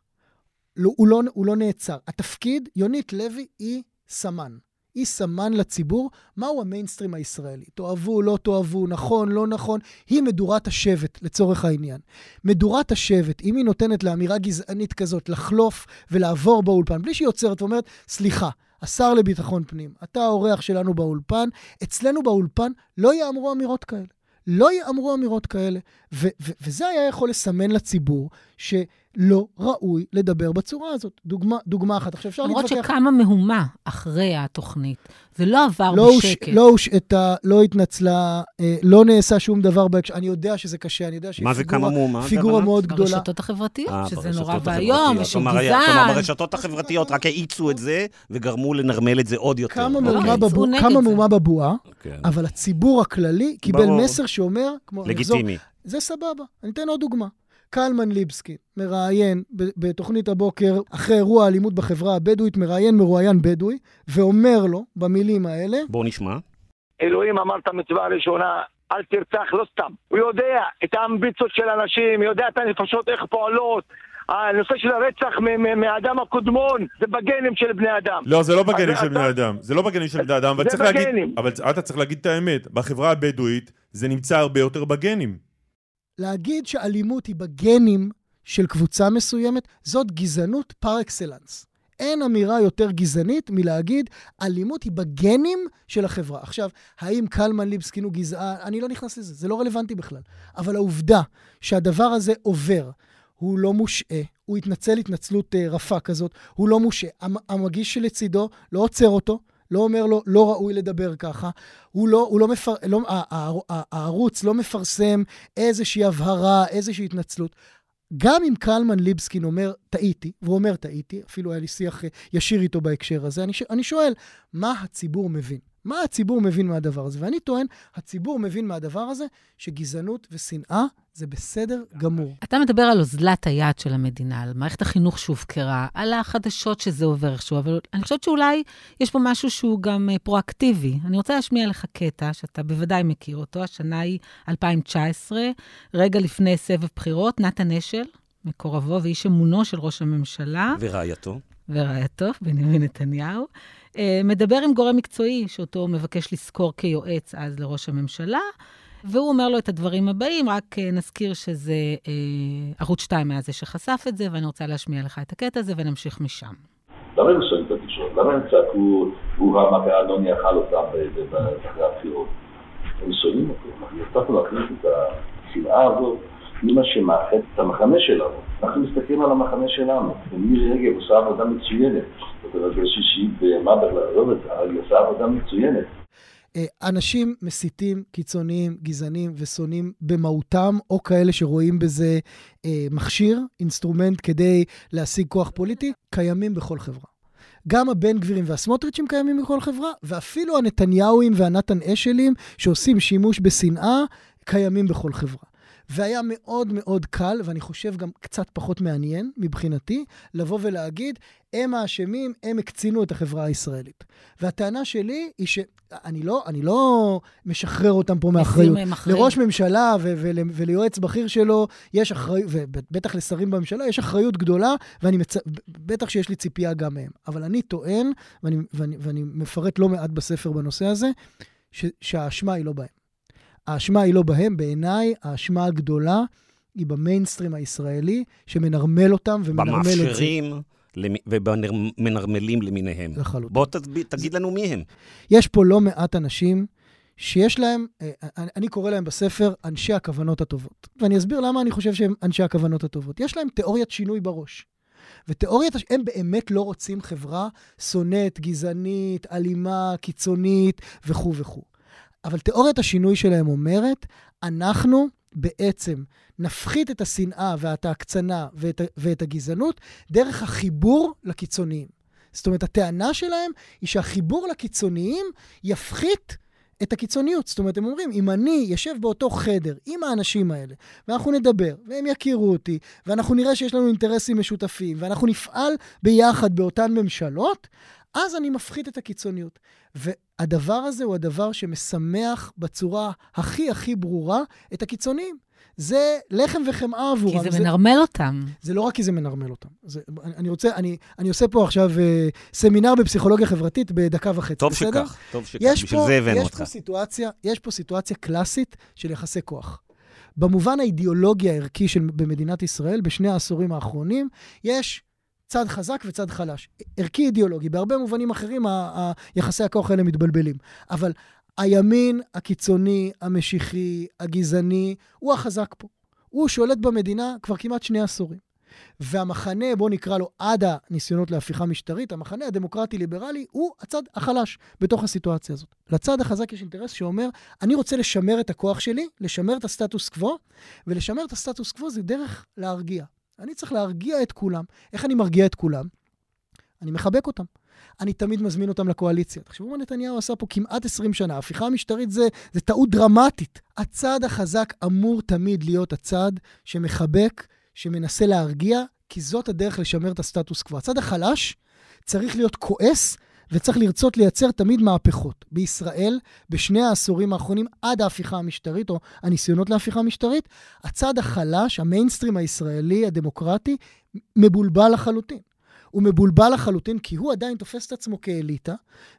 לא, הוא, לא, הוא לא נעצר. התפקיד, יונית לוי היא סמן. היא סמן לציבור מהו המיינסטרים הישראלי. תאהבו, לא תאהבו, נכון, לא נכון, היא מדורת השבט לצורך העניין. מדורת השבט, אם היא נותנת לאמירה גזענית כזאת לחלוף ולעבור באולפן, בלי שהיא עוצרת ואומרת, סליחה, השר לביטחון פנים, אתה האורח שלנו באולפן, אצלנו באולפן לא יאמרו אמירות כאלה. לא יאמרו אמירות כאלה. וזה היה יכול לסמן לציבור ש... לא ראוי לדבר בצורה הזאת. דוגמה, דוגמה אחת. עכשיו אפשר להתווכח... למרות שקמה מהומה אחרי התוכנית, זה לא עבר לא בשקט. לא הושעתה, לא התנצלה, אה, לא נעשה שום דבר בהקשר. אני יודע שזה קשה, אני יודע שהיא פיגורה, זה כמה מהומה? פיגורה מאוד גדולה. ברשתות החברתיות, 아, אה, שזה נורא ואיום, ושהוא גזען. כלומר, ברשתות החברתיות רק האיצו את זה וגרמו לנרמל את זה עוד יותר. כמה אוקיי, מהומה בבוע, כמה מהומה בבועה, כן. אבל הציבור הכללי קיבל ברור. מסר שאומר... כמו, לגיטימי. זה סבבה. אני אתן עוד דוגמה. קלמן ליבסקי מראיין בתוכנית הבוקר, אחרי אירוע אלימות בחברה הבדואית, מראיין מרואיין בדואי, ואומר לו במילים האלה... בוא נשמע. אלוהים אמר את המצווה הראשונה, אל תרצח, לא סתם. הוא יודע את האמביציות של אנשים, יודע את הנפשות, איך פועלות. הנושא של הרצח מהאדם הקודמון זה בגנים של בני אדם. לא, זה לא בגנים של בני אדם. זה לא בגנים של בני אדם, אבל צריך להגיד... אבל אתה צריך להגיד את האמת. בחברה הבדואית זה נמצא הרבה יותר בגנים. להגיד שאלימות היא בגנים של קבוצה מסוימת, זאת גזענות פר אקסלנס. אין אמירה יותר גזענית מלהגיד, אלימות היא בגנים של החברה. עכשיו, האם קלמן ליבסקין הוא גזען? אני לא נכנס לזה, זה לא רלוונטי בכלל. אבל העובדה שהדבר הזה עובר, הוא לא מושעה, הוא התנצל התנצלות אה, רפה כזאת, הוא לא מושעה. המגיש שלצידו לא עוצר אותו, לא אומר לו, לא ראוי לדבר ככה. הוא לא, הוא לא מפר... לא, הערוץ לא מפרסם איזושהי הבהרה, איזושהי התנצלות. גם אם קלמן ליבסקין אומר, טעיתי, והוא אומר, טעיתי, אפילו היה לי שיח אה, ישיר איתו בהקשר הזה, אני, ש... אני שואל, מה הציבור מבין? מה הציבור מבין מהדבר הזה? ואני טוען, הציבור מבין מהדבר הזה שגזענות ושנאה זה בסדר גמור. אתה מדבר על אוזלת היד של המדינה, על מערכת החינוך שהופקרה, על החדשות שזה עובר איכשהו, אבל אני חושבת שאולי יש פה משהו שהוא גם אה, פרואקטיבי. אני רוצה להשמיע לך קטע שאתה בוודאי מכיר אותו, השנה היא 2019, רגע לפני סבב בחירות, נתן אשל, מקורבו ואיש אמונו של ראש הממשלה. ורעייתו. ורעייתו, בנימין נתניהו, אה, מדבר עם גורם מקצועי, שאותו הוא מבקש לשכור כיועץ אז לראש הממשלה, והוא אומר לו את הדברים הבאים, רק אה, נזכיר שזה אה, ערוץ 2 היה זה שחשף את זה, ואני רוצה להשמיע לך את הקטע הזה, ונמשיך משם. למה הם שומעים את התקשורת? למה הם צעקו, הוא ראה מה קרה, אדוני אכל אותם אחרי הבחירות? הם שומעים אותו. אנחנו הצלחנו להכניס את השנאה הזאת. לפי מה שמאחד את המחנה שלנו. אנחנו מסתכלים על המחנה שלנו. ומירי רגב עושה עבודה מצוינת. זאת אומרת, שישי במה לעזוב את זה, אבל היא עושה עבודה מצוינת. אה, אנשים מסיתים, קיצוניים, גזענים ושונאים במהותם, או כאלה שרואים בזה אה, מכשיר, אינסטרומנט כדי להשיג כוח פוליטי, קיימים בכל חברה. גם הבן גבירים והסמוטריצ'ים קיימים בכל חברה, ואפילו הנתניהואים והנתן אשלים, שעושים שימוש בשנאה, קיימים בכל חברה. והיה מאוד מאוד קל, ואני חושב גם קצת פחות מעניין מבחינתי, לבוא ולהגיד, הם האשמים, הם הקצינו את החברה הישראלית. והטענה שלי היא ש... אני לא, אני לא משחרר אותם פה מאחריות. לראש ממשלה ו- ול- וליועץ בכיר שלו יש אחריות, ובטח לשרים בממשלה יש אחריות גדולה, ובטח מצ... בטח שיש לי ציפייה גם מהם. אבל אני טוען, ואני, ואני, ואני מפרט לא מעט בספר בנושא הזה, ש- שהאשמה היא לא בהם. האשמה היא לא בהם, בעיניי האשמה הגדולה היא במיינסטרים הישראלי, שמנרמל אותם ומנרמל את זה. במאפשרים ובמנרמלים למיניהם. לחלוטין. בוא תגיד, תגיד לנו מי הם. יש פה לא מעט אנשים שיש להם, אה, אה, אני קורא להם בספר אנשי הכוונות הטובות. ואני אסביר למה אני חושב שהם אנשי הכוונות הטובות. יש להם תיאוריית שינוי בראש. ותיאוריית, הם באמת לא רוצים חברה שונאת, גזענית, אלימה, קיצונית וכו' וכו'. אבל תיאוריית השינוי שלהם אומרת, אנחנו בעצם נפחית את השנאה ואת ההקצנה ואת, ואת הגזענות דרך החיבור לקיצוניים. זאת אומרת, הטענה שלהם היא שהחיבור לקיצוניים יפחית את הקיצוניות. זאת אומרת, הם אומרים, אם אני אשב באותו חדר עם האנשים האלה, ואנחנו נדבר, והם יכירו אותי, ואנחנו נראה שיש לנו אינטרסים משותפים, ואנחנו נפעל ביחד באותן ממשלות, אז אני מפחית את הקיצוניות. והדבר הזה הוא הדבר שמשמח בצורה הכי הכי ברורה את הקיצוניים. זה לחם וחמאה עבורם. כי זה, זה מנרמל אותם. זה לא רק כי זה מנרמל אותם. זה, אני, אני רוצה, אני, אני עושה פה עכשיו uh, סמינר בפסיכולוגיה חברתית בדקה וחצי, טוב בסדר? טוב שכך, טוב שכך, בשביל זה הבאנו אותך. פה סיטואציה, יש פה סיטואציה קלאסית של יחסי כוח. במובן האידיאולוגי הערכי של, במדינת ישראל, בשני העשורים האחרונים, יש צד חזק וצד חלש. ערכי אידיאולוגי. בהרבה מובנים אחרים ה- יחסי הכוח האלה מתבלבלים. אבל הימין הקיצוני, המשיחי, הגזעני, הוא החזק פה. הוא שולט במדינה כבר כמעט שני עשורים. והמחנה, בואו נקרא לו עד הניסיונות להפיכה משטרית, המחנה הדמוקרטי-ליברלי הוא הצד החלש בתוך הסיטואציה הזאת. לצד החזק יש אינטרס שאומר, אני רוצה לשמר את הכוח שלי, לשמר את הסטטוס קוו, ולשמר את הסטטוס קוו זה דרך להרגיע. אני צריך להרגיע את כולם. איך אני מרגיע את כולם? אני מחבק אותם. אני תמיד מזמין אותם לקואליציה. תחשבו מה נתניהו עשה פה כמעט 20 שנה. ההפיכה המשטרית זה, זה טעות דרמטית. הצעד החזק אמור תמיד להיות הצעד שמחבק, שמנסה להרגיע, כי זאת הדרך לשמר את הסטטוס קוו. הצד החלש צריך להיות כועס וצריך לרצות לייצר תמיד מהפכות. בישראל, בשני העשורים האחרונים, עד ההפיכה המשטרית, או הניסיונות להפיכה המשטרית, הצד החלש, המיינסטרים הישראלי, הדמוקרטי, מבולבל לחלוטין. הוא מבולבל לחלוטין, כי הוא עדיין תופס את עצמו כאליטה,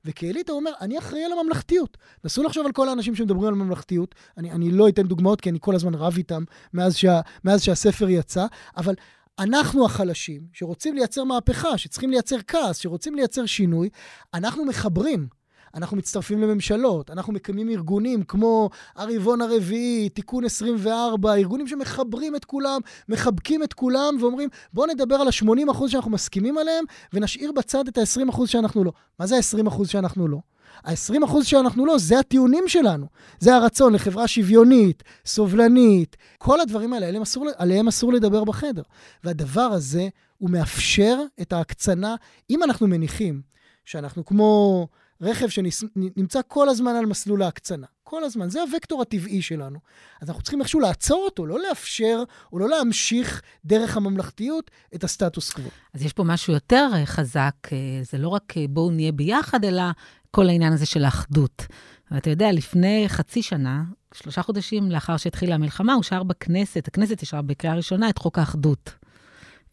וכאליטה הוא אומר, אני אחראי על הממלכתיות. נסו לחשוב על כל האנשים שמדברים על ממלכתיות, אני, אני לא אתן דוגמאות, כי אני כל הזמן רב איתם מאז, שה, מאז שהספר יצא, אבל אנחנו החלשים, שרוצים לייצר מהפכה, שצריכים לייצר כעס, שרוצים לייצר שינוי, אנחנו מחברים. אנחנו מצטרפים לממשלות, אנחנו מקיימים ארגונים כמו הרבעון הרביעי, תיקון 24, ארגונים שמחברים את כולם, מחבקים את כולם ואומרים, בואו נדבר על ה-80% שאנחנו מסכימים עליהם ונשאיר בצד את ה-20% שאנחנו לא. מה זה ה-20% שאנחנו לא? ה-20% שאנחנו לא, זה הטיעונים שלנו. זה הרצון לחברה שוויונית, סובלנית, כל הדברים האלה, עליהם אסור, עליהם אסור לדבר בחדר. והדבר הזה, הוא מאפשר את ההקצנה. אם אנחנו מניחים שאנחנו כמו רכב שנמצא כל הזמן על מסלול ההקצנה. כל הזמן. זה הוקטור הטבעי שלנו. אז אנחנו צריכים איכשהו לעצור אותו, לא לאפשר או לא להמשיך דרך הממלכתיות את הסטטוס קוו. אז יש פה משהו יותר אה, חזק, אה, זה לא רק אה, בואו נהיה ביחד, אלא כל העניין הזה של האחדות. ואתה יודע, לפני חצי שנה, שלושה חודשים לאחר שהתחילה המלחמה, אושר בכנסת, הכנסת ישרה בקריאה ראשונה את חוק האחדות.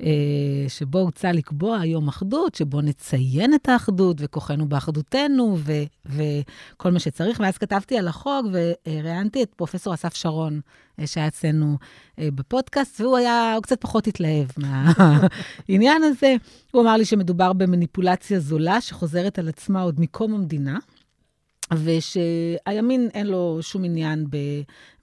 אה, שבו הוצע לקבוע יום אחדות, שבו נציין את האחדות וכוחנו באחדותנו ו, וכל מה שצריך. ואז כתבתי על החוק וראיינתי את פרופ' אסף שרון, אה, שהיה אצלנו אה, בפודקאסט, והוא היה, הוא קצת פחות התלהב מהעניין הזה. הוא אמר לי שמדובר במניפולציה זולה שחוזרת על עצמה עוד מקום המדינה. ושהימין אין לו שום עניין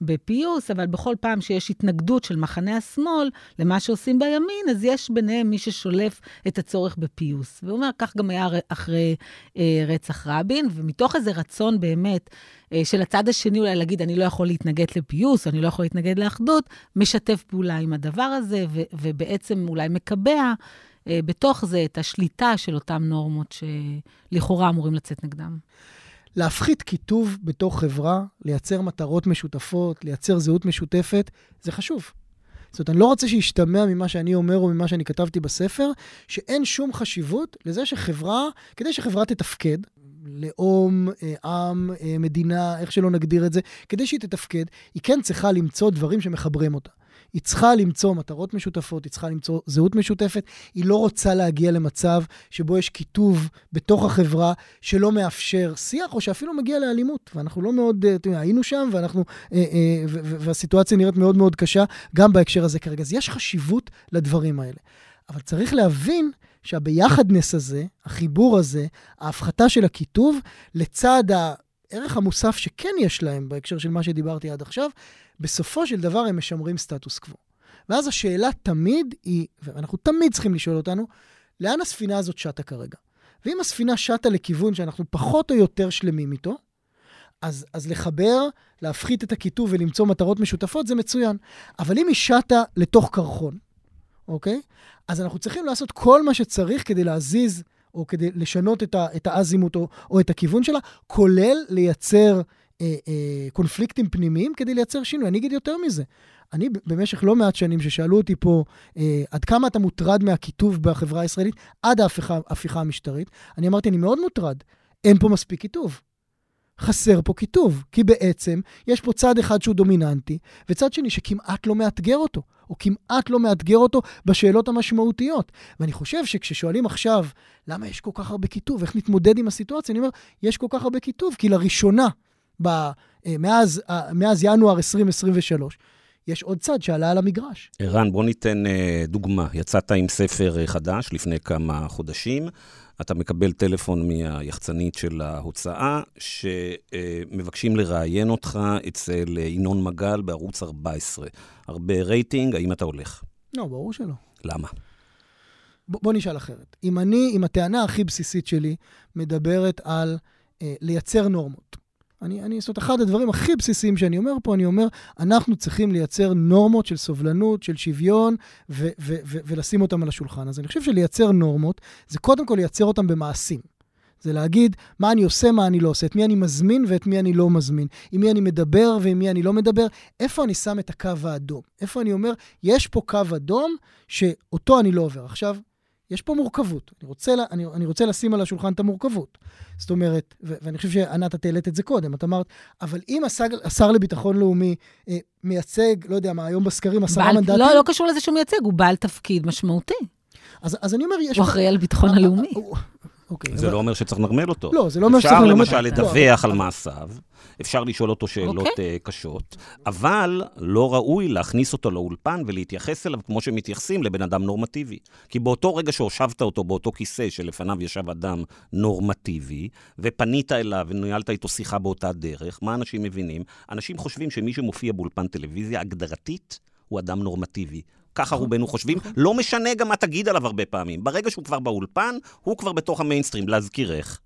בפיוס, אבל בכל פעם שיש התנגדות של מחנה השמאל למה שעושים בימין, אז יש ביניהם מי ששולף את הצורך בפיוס. והוא אומר, כך גם היה אחרי אה, רצח רבין, ומתוך איזה רצון באמת אה, של הצד השני אולי להגיד, אני לא יכול להתנגד לפיוס, אני לא יכול להתנגד לאחדות, משתף פעולה עם הדבר הזה, ו- ובעצם אולי מקבע. אה, בתוך זה את השליטה של אותן נורמות שלכאורה אמורים לצאת נגדם. להפחית קיטוב בתוך חברה, לייצר מטרות משותפות, לייצר זהות משותפת, זה חשוב. זאת אומרת, אני לא רוצה שישתמע ממה שאני אומר או ממה שאני כתבתי בספר, שאין שום חשיבות לזה שחברה, כדי שחברה תתפקד, לאום, אה, עם, אה, מדינה, איך שלא נגדיר את זה, כדי שהיא תתפקד, היא כן צריכה למצוא דברים שמחברים אותה. היא צריכה למצוא מטרות משותפות, היא צריכה למצוא זהות משותפת. היא לא רוצה להגיע למצב שבו יש קיטוב בתוך החברה שלא מאפשר שיח, או שאפילו מגיע לאלימות. ואנחנו לא מאוד, אה, אתם יודעים, היינו שם, ואנחנו, אה, אה, והסיטואציה נראית מאוד מאוד קשה, גם בהקשר הזה כרגע. אז יש חשיבות לדברים האלה. אבל צריך להבין שהביחדנס הזה, החיבור הזה, ההפחתה של הקיטוב, לצד ה... הערך המוסף שכן יש להם בהקשר של מה שדיברתי עד עכשיו, בסופו של דבר הם משמרים סטטוס קוו. ואז השאלה תמיד היא, ואנחנו תמיד צריכים לשאול אותנו, לאן הספינה הזאת שטה כרגע? ואם הספינה שטה לכיוון שאנחנו פחות או יותר שלמים איתו, אז, אז לחבר, להפחית את הקיטוב ולמצוא מטרות משותפות זה מצוין. אבל אם היא שטה לתוך קרחון, אוקיי? אז אנחנו צריכים לעשות כל מה שצריך כדי להזיז או כדי לשנות את, ה, את האזימות או, או את הכיוון שלה, כולל לייצר אה, אה, קונפליקטים פנימיים כדי לייצר שינוי. אני אגיד יותר מזה. אני במשך לא מעט שנים ששאלו אותי פה, אה, עד כמה אתה מוטרד מהקיטוב בחברה הישראלית עד ההפיכה המשטרית, אני אמרתי, אני מאוד מוטרד, אין פה מספיק קיטוב. חסר פה כיתוב, כי בעצם יש פה צד אחד שהוא דומיננטי, וצד שני שכמעט לא מאתגר אותו, או כמעט לא מאתגר אותו בשאלות המשמעותיות. ואני חושב שכששואלים עכשיו, למה יש כל כך הרבה כיתוב, איך נתמודד עם הסיטואציה, אני אומר, יש כל כך הרבה כיתוב, כי לראשונה, ב, אה, מאז, אה, מאז ינואר 2023, יש עוד צד שעלה על המגרש. ערן, בוא ניתן אה, דוגמה. יצאת עם ספר חדש לפני כמה חודשים. אתה מקבל טלפון מהיחצנית של ההוצאה, שמבקשים לראיין אותך אצל ינון מגל בערוץ 14. הרבה רייטינג, האם אתה הולך? לא, ברור שלא. למה? ב- בוא נשאל אחרת. אם אני, אם הטענה הכי בסיסית שלי מדברת על אה, לייצר נורמות, אני, אני, זאת אומרת, אחד הדברים הכי בסיסיים שאני אומר פה, אני אומר, אנחנו צריכים לייצר נורמות של סובלנות, של שוויון, ו, ו, ו, ולשים אותם על השולחן. אז אני חושב שלייצר נורמות, זה קודם כל לייצר אותם במעשים. זה להגיד מה אני עושה, מה אני לא עושה, את מי אני מזמין ואת מי אני לא מזמין, עם מי אני מדבר ועם מי אני לא מדבר, איפה אני שם את הקו האדום, איפה אני אומר, יש פה קו אדום שאותו אני לא עובר. עכשיו, יש פה מורכבות. אני רוצה, לה, אני, אני רוצה לשים על השולחן את המורכבות. זאת אומרת, ו- ואני חושב שענת, את העלית את זה קודם, את אמרת, אבל אם הסג, השר לביטחון לאומי אה, מייצג, לא יודע מה, היום בסקרים עשרה מנדטים... לא, לא קשור לזה שהוא מייצג, הוא בעל תפקיד משמעותי. אז, אז אני אומר, יש... הוא אחראי על ביטחון אה, אה, הלאומי. אה, אוקיי. זה אבל... לא אומר שצריך לנרמל אותו. לא, זה לא אומר שצריך לנרמל אותו. אפשר למשל לא. לדווח על מעשיו, אפשר לשאול אותו שאלות אוקיי. אה, קשות, אבל לא ראוי להכניס אותו לאולפן ולהתייחס אליו כמו שמתייחסים לבן אדם נורמטיבי. כי באותו רגע שהושבת אותו באותו כיסא שלפניו ישב אדם נורמטיבי, ופנית אליו וניהלת איתו שיחה באותה דרך, מה אנשים מבינים? אנשים חושבים שמי שמופיע באולפן טלוויזיה הגדרתית הוא אדם נורמטיבי. ככה נכון. רובנו חושבים. נכון. לא משנה גם מה תגיד עליו הרבה פעמים. ברגע שהוא כבר באולפן, הוא כבר בתוך המיינסטרים, להזכירך.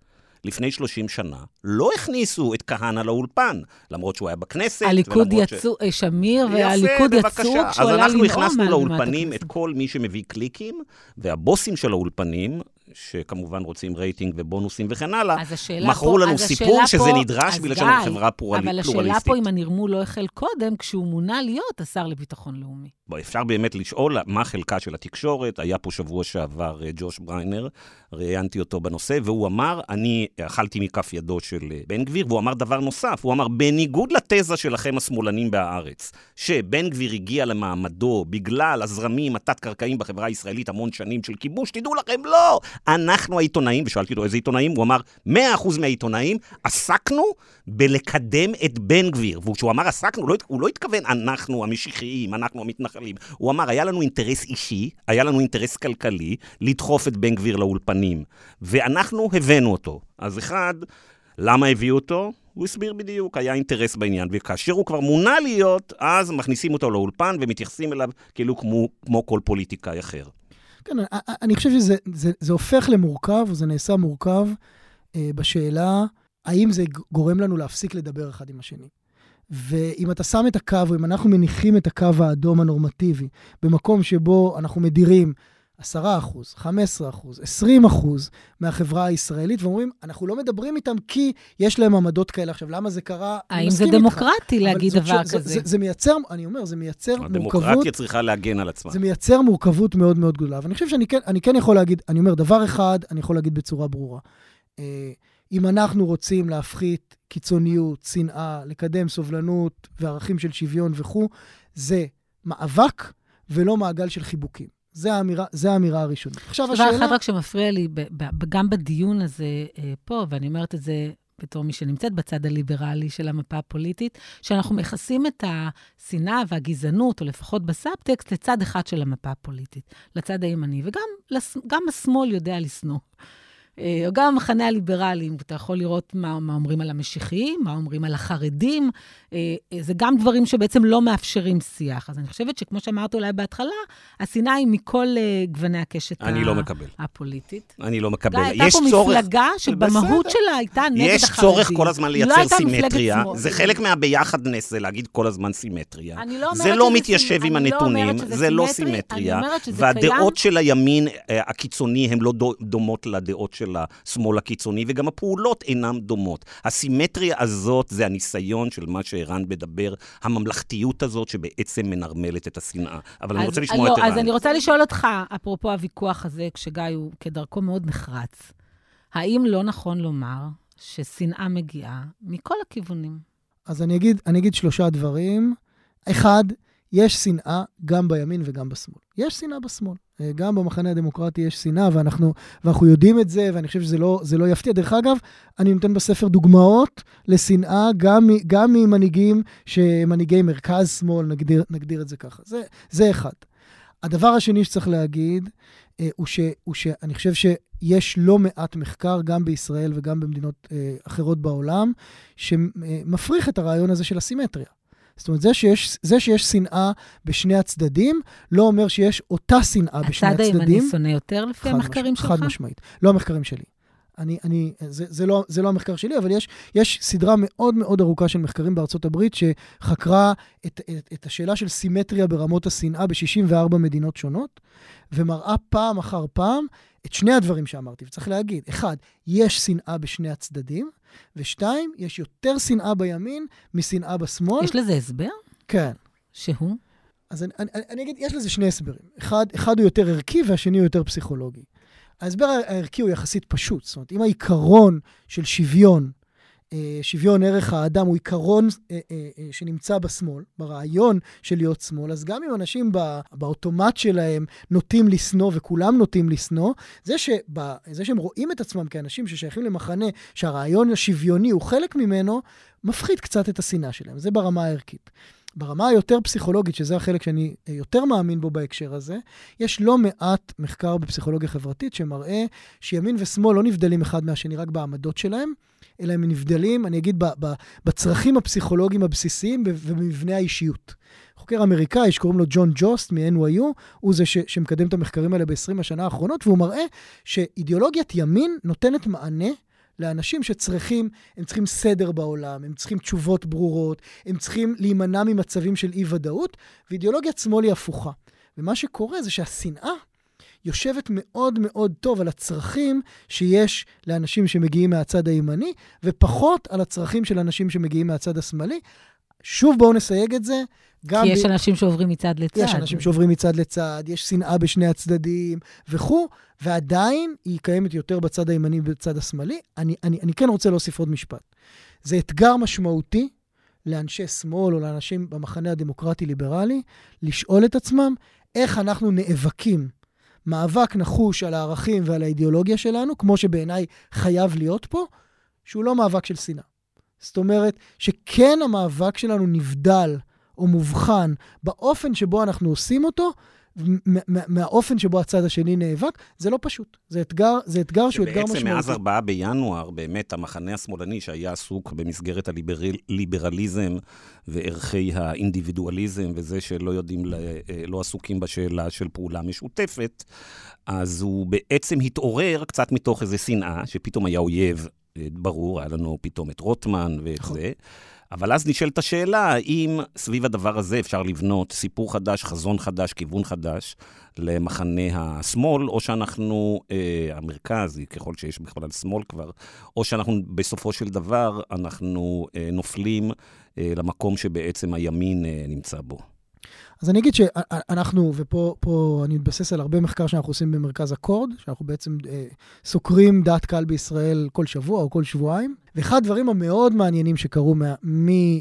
לפני 30 שנה, לא הכניסו את כהנא לאולפן, למרות שהוא היה בכנסת. הליכוד יצאו, ש... אה, שמיר והליכוד יצאו כשהוא עלה לנאום. אז אנחנו הכנסנו לאולפנים את כל מי שמביא קליקים, והבוסים של האולפנים, שכמובן רוצים רייטינג ובונוסים וכן הלאה, מכרו פה, לנו סיפור שזה פה, נדרש בגלל שאנחנו חברה פלורליסטית. אבל השאלה פה אם הנרמול לא החל קודם, כשהוא מונה להיות השר לביטחון לאומי. בו, אפשר באמת לשאול מה חלקה של התקשורת. היה פה שבוע שעבר אה, ג'וש בריינר, ראיינתי אותו בנושא, והוא אמר, אני אכלתי מכף ידו של אה, בן גביר, והוא אמר דבר נוסף, הוא אמר, בניגוד לתזה שלכם השמאלנים בהארץ, שבן גביר הגיע למעמדו בגלל הזרמים התת-קרקעיים בחברה הישראלית המון שנים של כיבוש, תדעו לכם, לא! אנחנו העיתונאים, ושאלתי אותו איזה עיתונאים, הוא אמר, 100% מהעיתונאים עסקנו בלקדם את בן גביר. וכשהוא אמר עסקנו, לא, הוא לא התכוון אנחנו המשיחיים, אנחנו המתנחלים. הוא אמר, היה לנו אינטרס אישי, היה לנו אינטרס כלכלי, לדחוף את בן גביר לאולפנים. ואנחנו הבאנו אותו. אז אחד, למה הביאו אותו? הוא הסביר בדיוק, היה אינטרס בעניין, וכאשר הוא כבר מונה להיות, אז מכניסים אותו לאולפן ומתייחסים אליו כאילו כמו, כמו כל פוליטיקאי אחר. כן, אה, אה, אני חושב שזה זה, זה הופך למורכב, או זה נעשה מורכב, אה, בשאלה האם זה גורם לנו להפסיק לדבר אחד עם השני. ואם אתה שם את הקו, או אם אנחנו מניחים את הקו האדום הנורמטיבי במקום שבו אנחנו מדירים 10%, 15%, 20% מהחברה הישראלית, ואומרים, אנחנו לא מדברים איתם כי יש להם עמדות כאלה. עכשיו, למה זה קרה? האם זה דמוקרטי איתך, להגיד דבר ש... כזה? זה, זה מייצר, אני אומר, זה מייצר הדמוקרטיה מורכבות... הדמוקרטיה צריכה להגן על עצמה. זה מייצר מורכבות מאוד מאוד גדולה. ואני חושב שאני כן, כן יכול להגיד, אני אומר, דבר אחד, אני יכול להגיד בצורה ברורה. אה, אם אנחנו רוצים להפחית קיצוניות, שנאה, לקדם סובלנות וערכים של שוויון וכו', זה מאבק ולא מעגל של חיבוקים. זה האמירה, זה האמירה הראשונה. עכשיו השאלה... דבר אחד רק שמפריע לי, גם בדיון הזה אה, פה, ואני אומרת את זה בתור מי שנמצאת בצד הליברלי של המפה הפוליטית, שאנחנו מכסים את השנאה והגזענות, או לפחות בסאבטקסט, לצד אחד של המפה הפוליטית, לצד הימני, וגם השמאל יודע לשנוא. או אה, גם המחנה הליברלי, אם אתה יכול לראות מה, מה אומרים על המשיחיים, מה אומרים על החרדים, אה, אה, זה גם דברים שבעצם לא מאפשרים שיח. אז אני חושבת שכמו שאמרת אולי בהתחלה, השנאה היא מכל גווני הקשת אני לא ה- לא מקבל. הפוליטית. אני לא מקבל. גיא, הייתה פה צורך... מפלגה שבמהות בסדר. שלה הייתה נגד החרדים. יש צורך כל הזמן לא לייצר לא סימטריה. זה חלק מהביחדנס, זה להגיד כל הזמן סימטריה. לא זה לא מתיישב עם לא הנתונים, לא זה לא סימטריה. והדעות של הימין הקיצוני הן לא דומות לדעות של של השמאל הקיצוני, וגם הפעולות אינן דומות. הסימטריה הזאת זה הניסיון של מה שערן מדבר, הממלכתיות הזאת שבעצם מנרמלת את השנאה. אבל אז, אני רוצה לא, לשמוע לא, את ערן. אז אני רוצה לשאול אותך, אפרופו הוויכוח הזה, כשגיא הוא כדרכו מאוד נחרץ, האם לא נכון לומר ששנאה מגיעה מכל הכיוונים? אז אני אגיד, אני אגיד שלושה דברים. אחד, יש שנאה גם בימין וגם בשמאל. יש שנאה בשמאל. אה, גם במחנה הדמוקרטי יש שנאה, ואנחנו, ואנחנו יודעים את זה, ואני חושב שזה לא, לא יפתיע. דרך אגב, אני נותן בספר דוגמאות לשנאה גם, גם ממנהיגים שהם מנהיגי מרכז-שמאל, נגדיר, נגדיר את זה ככה. זה, זה אחד. הדבר השני שצריך להגיד, אה, הוא, ש, הוא שאני חושב שיש לא מעט מחקר, גם בישראל וגם במדינות אה, אחרות בעולם, שמפריך את הרעיון הזה של הסימטריה. זאת אומרת, זה שיש, זה שיש שנאה בשני הצדדים, לא אומר שיש אותה שנאה בשני הצדדים. הצד הימני שונא יותר לפי המחקרים מש... שלך? חד משמעית. לא המחקרים שלי. אני, אני, זה, זה, לא, זה לא המחקר שלי, אבל יש, יש סדרה מאוד מאוד ארוכה של מחקרים בארצות הברית שחקרה את, את, את השאלה של סימטריה ברמות השנאה ב-64 מדינות שונות, ומראה פעם אחר פעם את שני הדברים שאמרתי, וצריך להגיד, אחד, יש שנאה בשני הצדדים, ושתיים, יש יותר שנאה בימין משנאה בשמאל. יש לזה הסבר? כן. שהוא? אז אני, אני, אני אני אגיד, יש לזה שני הסברים. אחד, אחד הוא יותר ערכי והשני הוא יותר פסיכולוגי. ההסבר הערכי הוא יחסית פשוט. זאת אומרת, אם העיקרון של שוויון אה, שוויון ערך האדם הוא עיקרון אה, אה, שנמצא בשמאל, ברעיון של להיות שמאל, אז גם אם אנשים באוטומט שלהם נוטים לשנוא וכולם נוטים לשנוא, זה, שבא, זה שהם רואים את עצמם כאנשים ששייכים למחנה שהרעיון השוויוני הוא חלק ממנו, מפחית קצת את השנאה שלהם. זה ברמה הערכית. ברמה היותר פסיכולוגית, שזה החלק שאני יותר מאמין בו בהקשר הזה, יש לא מעט מחקר בפסיכולוגיה חברתית שמראה שימין ושמאל לא נבדלים אחד מהשני רק בעמדות שלהם, אלא הם נבדלים, אני אגיד, בצרכים הפסיכולוגיים הבסיסיים ובמבנה האישיות. חוקר אמריקאי שקוראים לו ג'ון ג'וסט מ-NYU, הוא זה ש- שמקדם את המחקרים האלה ב-20 השנה האחרונות, והוא מראה שאידיאולוגיית ימין נותנת מענה לאנשים שצריכים, הם צריכים סדר בעולם, הם צריכים תשובות ברורות, הם צריכים להימנע ממצבים של אי-ודאות, ואידיאולוגיית שמאל היא הפוכה. ומה שקורה זה שהשנאה יושבת מאוד מאוד טוב על הצרכים שיש לאנשים שמגיעים מהצד הימני, ופחות על הצרכים של אנשים שמגיעים מהצד השמאלי. שוב, בואו נסייג את זה. כי יש ב... אנשים שעוברים מצד לצד. יש אנשים שעוברים מצד לצד, יש שנאה בשני הצדדים וכו', ועדיין היא קיימת יותר בצד הימני ובצד השמאלי. אני, אני, אני כן רוצה להוסיף עוד משפט. זה אתגר משמעותי לאנשי שמאל או לאנשים במחנה הדמוקרטי-ליברלי, לשאול את עצמם איך אנחנו נאבקים מאבק נחוש על הערכים ועל האידיאולוגיה שלנו, כמו שבעיניי חייב להיות פה, שהוא לא מאבק של שנאה. זאת אומרת, שכן המאבק שלנו נבדל או מובחן באופן שבו אנחנו עושים אותו מהאופן שבו הצד השני נאבק, זה לא פשוט. זה אתגר, זה אתגר שהוא אתגר משמעותי. שבעצם מאז 4 בינואר, באמת, המחנה השמאלני שהיה עסוק במסגרת הליברליזם וערכי האינדיבידואליזם, וזה שלא יודעים, ל, אה, לא עסוקים בשאלה של פעולה משותפת, אז הוא בעצם התעורר קצת מתוך איזו שנאה, שפתאום היה אויב ברור, היה לנו פתאום את רוטמן ואת נכון. זה. אבל אז נשאלת השאלה, האם סביב הדבר הזה אפשר לבנות סיפור חדש, חזון חדש, כיוון חדש למחנה השמאל, או שאנחנו, אה, המרכז, ככל שיש בכלל שמאל כבר, או שאנחנו בסופו של דבר, אנחנו אה, נופלים אה, למקום שבעצם הימין אה, נמצא בו. אז אני אגיד שאנחנו, ופה אני מתבסס על הרבה מחקר שאנחנו עושים במרכז אקורד, שאנחנו בעצם אה, סוקרים דעת קהל בישראל כל שבוע או כל שבועיים, ואחד הדברים המאוד מעניינים שקרו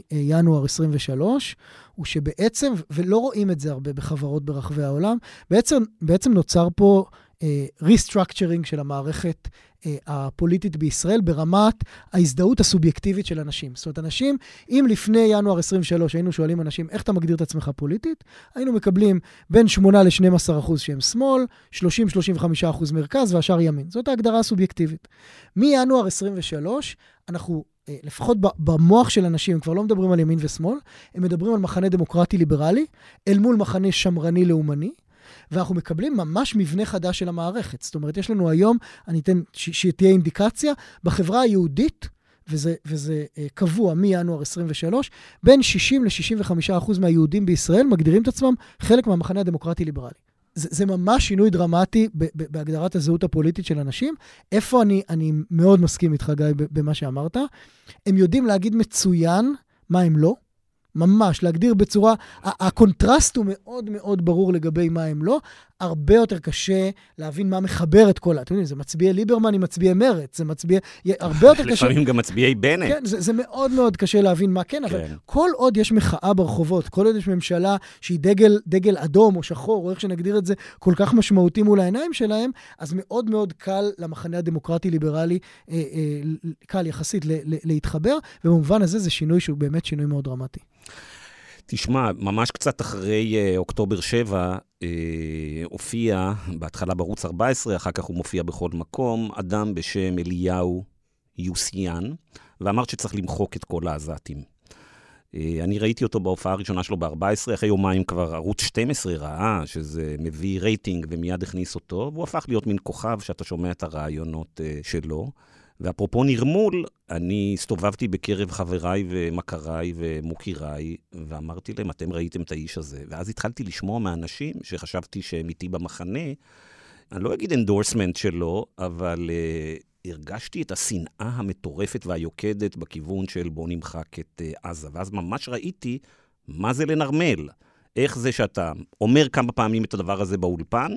מינואר 23, הוא שבעצם, ולא רואים את זה הרבה בחברות ברחבי העולם, בעצם, בעצם נוצר פה... ריסטרקצ'רינג אה, של המערכת אה, הפוליטית בישראל ברמת ההזדהות הסובייקטיבית של אנשים. זאת אומרת, אנשים, אם לפני ינואר 23 היינו שואלים אנשים, איך אתה מגדיר את עצמך פוליטית? היינו מקבלים בין 8 ל-12 אחוז שהם שמאל, 30-35 אחוז מרכז והשאר ימין. זאת ההגדרה הסובייקטיבית. מינואר 23, אנחנו אה, לפחות במוח של אנשים, הם כבר לא מדברים על ימין ושמאל, הם מדברים על מחנה דמוקרטי-ליברלי, אל מול מחנה שמרני-לאומני, ואנחנו מקבלים ממש מבנה חדש של המערכת. זאת אומרת, יש לנו היום, אני אתן, שתהיה אינדיקציה, בחברה היהודית, וזה, וזה uh, קבוע מינואר 23, בין 60 ל-65 אחוז מהיהודים בישראל מגדירים את עצמם חלק מהמחנה הדמוקרטי-ליברלי. זה, זה ממש שינוי דרמטי ב, ב, בהגדרת הזהות הפוליטית של אנשים. איפה אני, אני מאוד מסכים איתך, גיא, במה שאמרת. הם יודעים להגיד מצוין מה הם לא, ממש, להגדיר בצורה... הקונטרסט הוא מאוד מאוד ברור לגבי מה הם לא. הרבה יותר קשה להבין מה מחבר את כל ה... אתם יודעים, זה מצביעי ליברמן עם מצביעי מרץ, זה מצביעי... הרבה יותר *laughs* קשה... לפעמים גם מצביעי בנט. כן, זה, זה מאוד מאוד קשה להבין מה כן, כן, אבל כל עוד יש מחאה ברחובות, כל עוד יש ממשלה שהיא דגל, דגל אדום או שחור, או איך שנגדיר את זה, כל כך משמעותי מול העיניים שלהם, אז מאוד מאוד קל למחנה הדמוקרטי-ליברלי, אה, אה, קל יחסית ל, ל, להתחבר, ובמובן הזה זה שינוי שהוא באמת שינוי מאוד דרמטי. תשמע, ממש קצת אחרי אה, אוקטובר 7, אה, הופיע, בהתחלה בערוץ 14, אחר כך הוא מופיע בכל מקום, אדם בשם אליהו יוסיאן, ואמר שצריך למחוק את כל העזתים. אה, אני ראיתי אותו בהופעה הראשונה שלו ב-14, אחרי יומיים כבר ערוץ 12 ראה שזה מביא רייטינג ומיד הכניס אותו, והוא הפך להיות מין כוכב שאתה שומע את הרעיונות אה, שלו. ואפרופו נרמול, אני הסתובבתי בקרב חבריי ומכריי ומוקיריי, ואמרתי להם, אתם ראיתם את האיש הזה. ואז התחלתי לשמוע מאנשים שחשבתי שהם איתי במחנה, אני לא אגיד אנדורסמנט שלו, אבל uh, הרגשתי את השנאה המטורפת והיוקדת בכיוון של בוא נמחק את uh, עזה. ואז ממש ראיתי מה זה לנרמל. איך זה שאתה אומר כמה פעמים את הדבר הזה באולפן,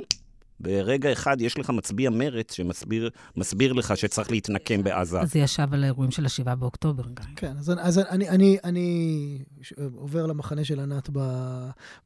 ברגע אחד יש לך מצביע מרץ שמסביר לך שצריך להתנקם בעזה. אז זה ישב על האירועים של ה-7 באוקטובר גיא. כן, אז, אז אני, אני, אני אה, עובר למחנה של ענת ב,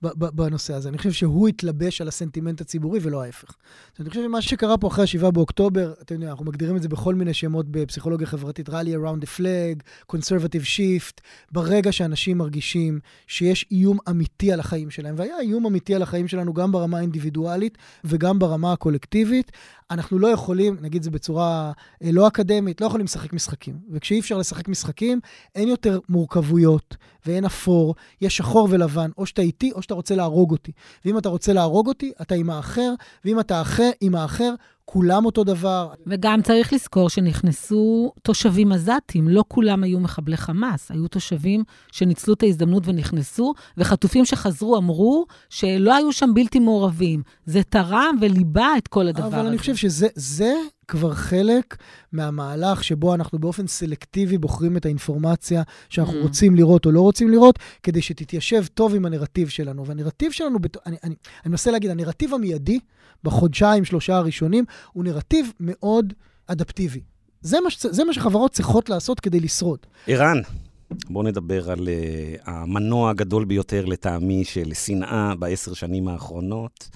ב, ב, בנושא הזה. אני חושב שהוא התלבש על הסנטימנט הציבורי ולא ההפך. אז אני חושב שמה שקרה פה אחרי ה-7 באוקטובר, אתם יודעים, אנחנו מגדירים את זה בכל מיני שמות בפסיכולוגיה חברתית, rally around the flag, conservative shift, ברגע שאנשים מרגישים שיש איום אמיתי על החיים שלהם, והיה איום אמיתי על החיים שלנו גם ברמה האינדיבידואלית וגם ברמה הקולקטיבית, אנחנו לא יכולים, נגיד זה בצורה אה, לא אקדמית, לא יכולים לשחק משחקים. וכשאי אפשר לשחק משחקים, אין יותר מורכבויות ואין אפור, יש שחור ולבן, או שאתה איתי או שאתה רוצה להרוג אותי. ואם אתה רוצה להרוג אותי, אתה עם האחר, ואם אתה אחר, עם האחר, כולם אותו דבר. וגם צריך לזכור שנכנסו תושבים עזתים, לא כולם היו מחבלי חמאס, היו תושבים שניצלו את ההזדמנות ונכנסו, וחטופים שחזרו אמרו שלא היו שם בלתי מעורבים. זה תרם וליבה את כל הדבר אבל הזה. אבל אני חושב שזה זה כבר חלק מהמהלך שבו אנחנו באופן סלקטיבי בוחרים את האינפורמציה שאנחנו mm. רוצים לראות או לא רוצים לראות, כדי שתתיישב טוב עם הנרטיב שלנו. והנרטיב שלנו, אני, אני, אני מנסה להגיד, הנרטיב המיידי בחודשיים, שלושה הראשונים, הוא נרטיב מאוד אדפטיבי. זה מה, שצ... זה מה שחברות צריכות לעשות כדי לשרוד. ערן, בואו נדבר על uh, המנוע הגדול ביותר לטעמי של שנאה בעשר שנים האחרונות.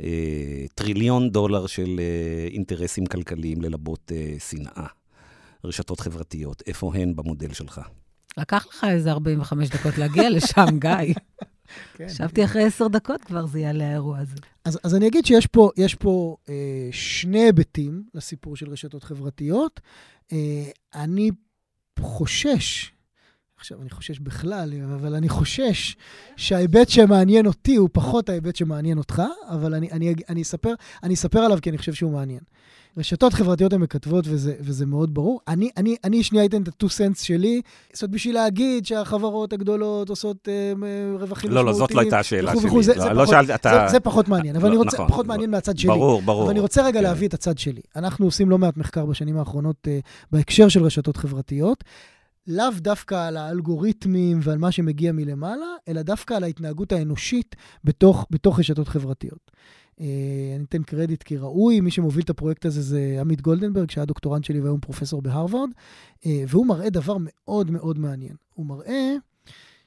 אה, טריליון דולר של אה, אינטרסים כלכליים ללבות אה, שנאה. רשתות חברתיות, איפה הן במודל שלך? לקח לך איזה 45 דקות להגיע לשם, *laughs* גיא. כן. חשבתי כן. אחרי עשר דקות כבר זה יעלה האירוע הזה. אז, אז אני אגיד שיש פה, פה אה, שני היבטים לסיפור של רשתות חברתיות. אה, אני חושש עכשיו, אני חושש בכלל, אבל אני חושש שההיבט שמעניין אותי הוא פחות ההיבט שמעניין אותך, אבל אני, אני, אני, אספר, אני אספר עליו כי אני חושב שהוא מעניין. רשתות חברתיות הן מכתבות, וזה, וזה מאוד ברור. אני, אני, אני שנייה אתן את ה two sense שלי, זאת אומרת, בשביל להגיד שהחברות הגדולות עושות אה, רווחים לא, לא, זאת לא הייתה השאלה שלי. וחו, זה, לא, זה, לא פחות, שאל, אתה... זה, זה פחות מעניין, אבל לא, אני רוצה, נכון, פחות לא, מעניין מהצד שלי. ברור, ברור. אבל אני רוצה רגע כן. להביא את הצד שלי. אנחנו עושים לא מעט מחקר בשנים האחרונות אה, בהקשר של רשתות חברתיות. לאו דווקא על האלגוריתמים ועל מה שמגיע מלמעלה, אלא דווקא על ההתנהגות האנושית בתוך, בתוך רשתות חברתיות. Uh, אני אתן קרדיט כי ראוי, מי שמוביל את הפרויקט הזה זה עמית גולדנברג, שהיה דוקטורנט שלי והיום פרופסור בהרווארד, uh, והוא מראה דבר מאוד מאוד מעניין. הוא מראה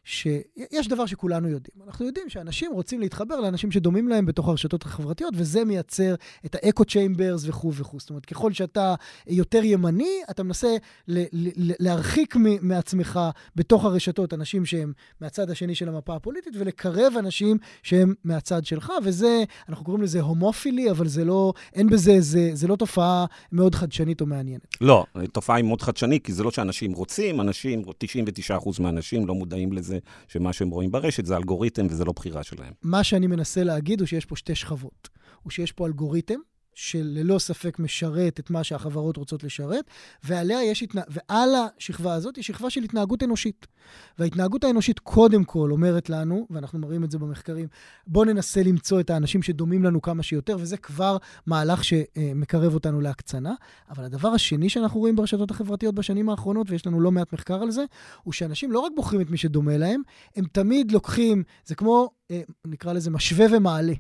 שיש דבר שכולנו יודעים. אנחנו יודעים שאנשים רוצים להתחבר לאנשים שדומים להם בתוך הרשתות החברתיות, וזה מייצר את האקו צ'יימברס וכו' וכו'. זאת אומרת, ככל שאתה יותר ימני, אתה מנסה ל- ל- להרחיק מ- מעצמך בתוך הרשתות אנשים שהם מהצד השני של המפה הפוליטית, ולקרב אנשים שהם מהצד שלך, וזה, אנחנו קוראים לזה הומופילי, אבל זה לא, אין בזה, זה, זה לא תופעה מאוד חדשנית או מעניינת. לא, תופעה היא מאוד חדשנית, כי זה לא שאנשים רוצים, אנשים, 99% מהאנשים לא מודעים לזה. זה שמה שהם רואים ברשת זה אלגוריתם וזה לא בחירה שלהם. מה שאני מנסה להגיד הוא שיש פה שתי שכבות. הוא שיש פה אלגוריתם, שללא ספק משרת את מה שהחברות רוצות לשרת, ועליה יש התנה... ועל השכבה הזאת יש שכבה של התנהגות אנושית. וההתנהגות האנושית קודם כל אומרת לנו, ואנחנו מראים את זה במחקרים, בואו ננסה למצוא את האנשים שדומים לנו כמה שיותר, וזה כבר מהלך שמקרב אותנו להקצנה. אבל הדבר השני שאנחנו רואים ברשתות החברתיות בשנים האחרונות, ויש לנו לא מעט מחקר על זה, הוא שאנשים לא רק בוחרים את מי שדומה להם, הם תמיד לוקחים, זה כמו, אה, נקרא לזה משווה ומעלה.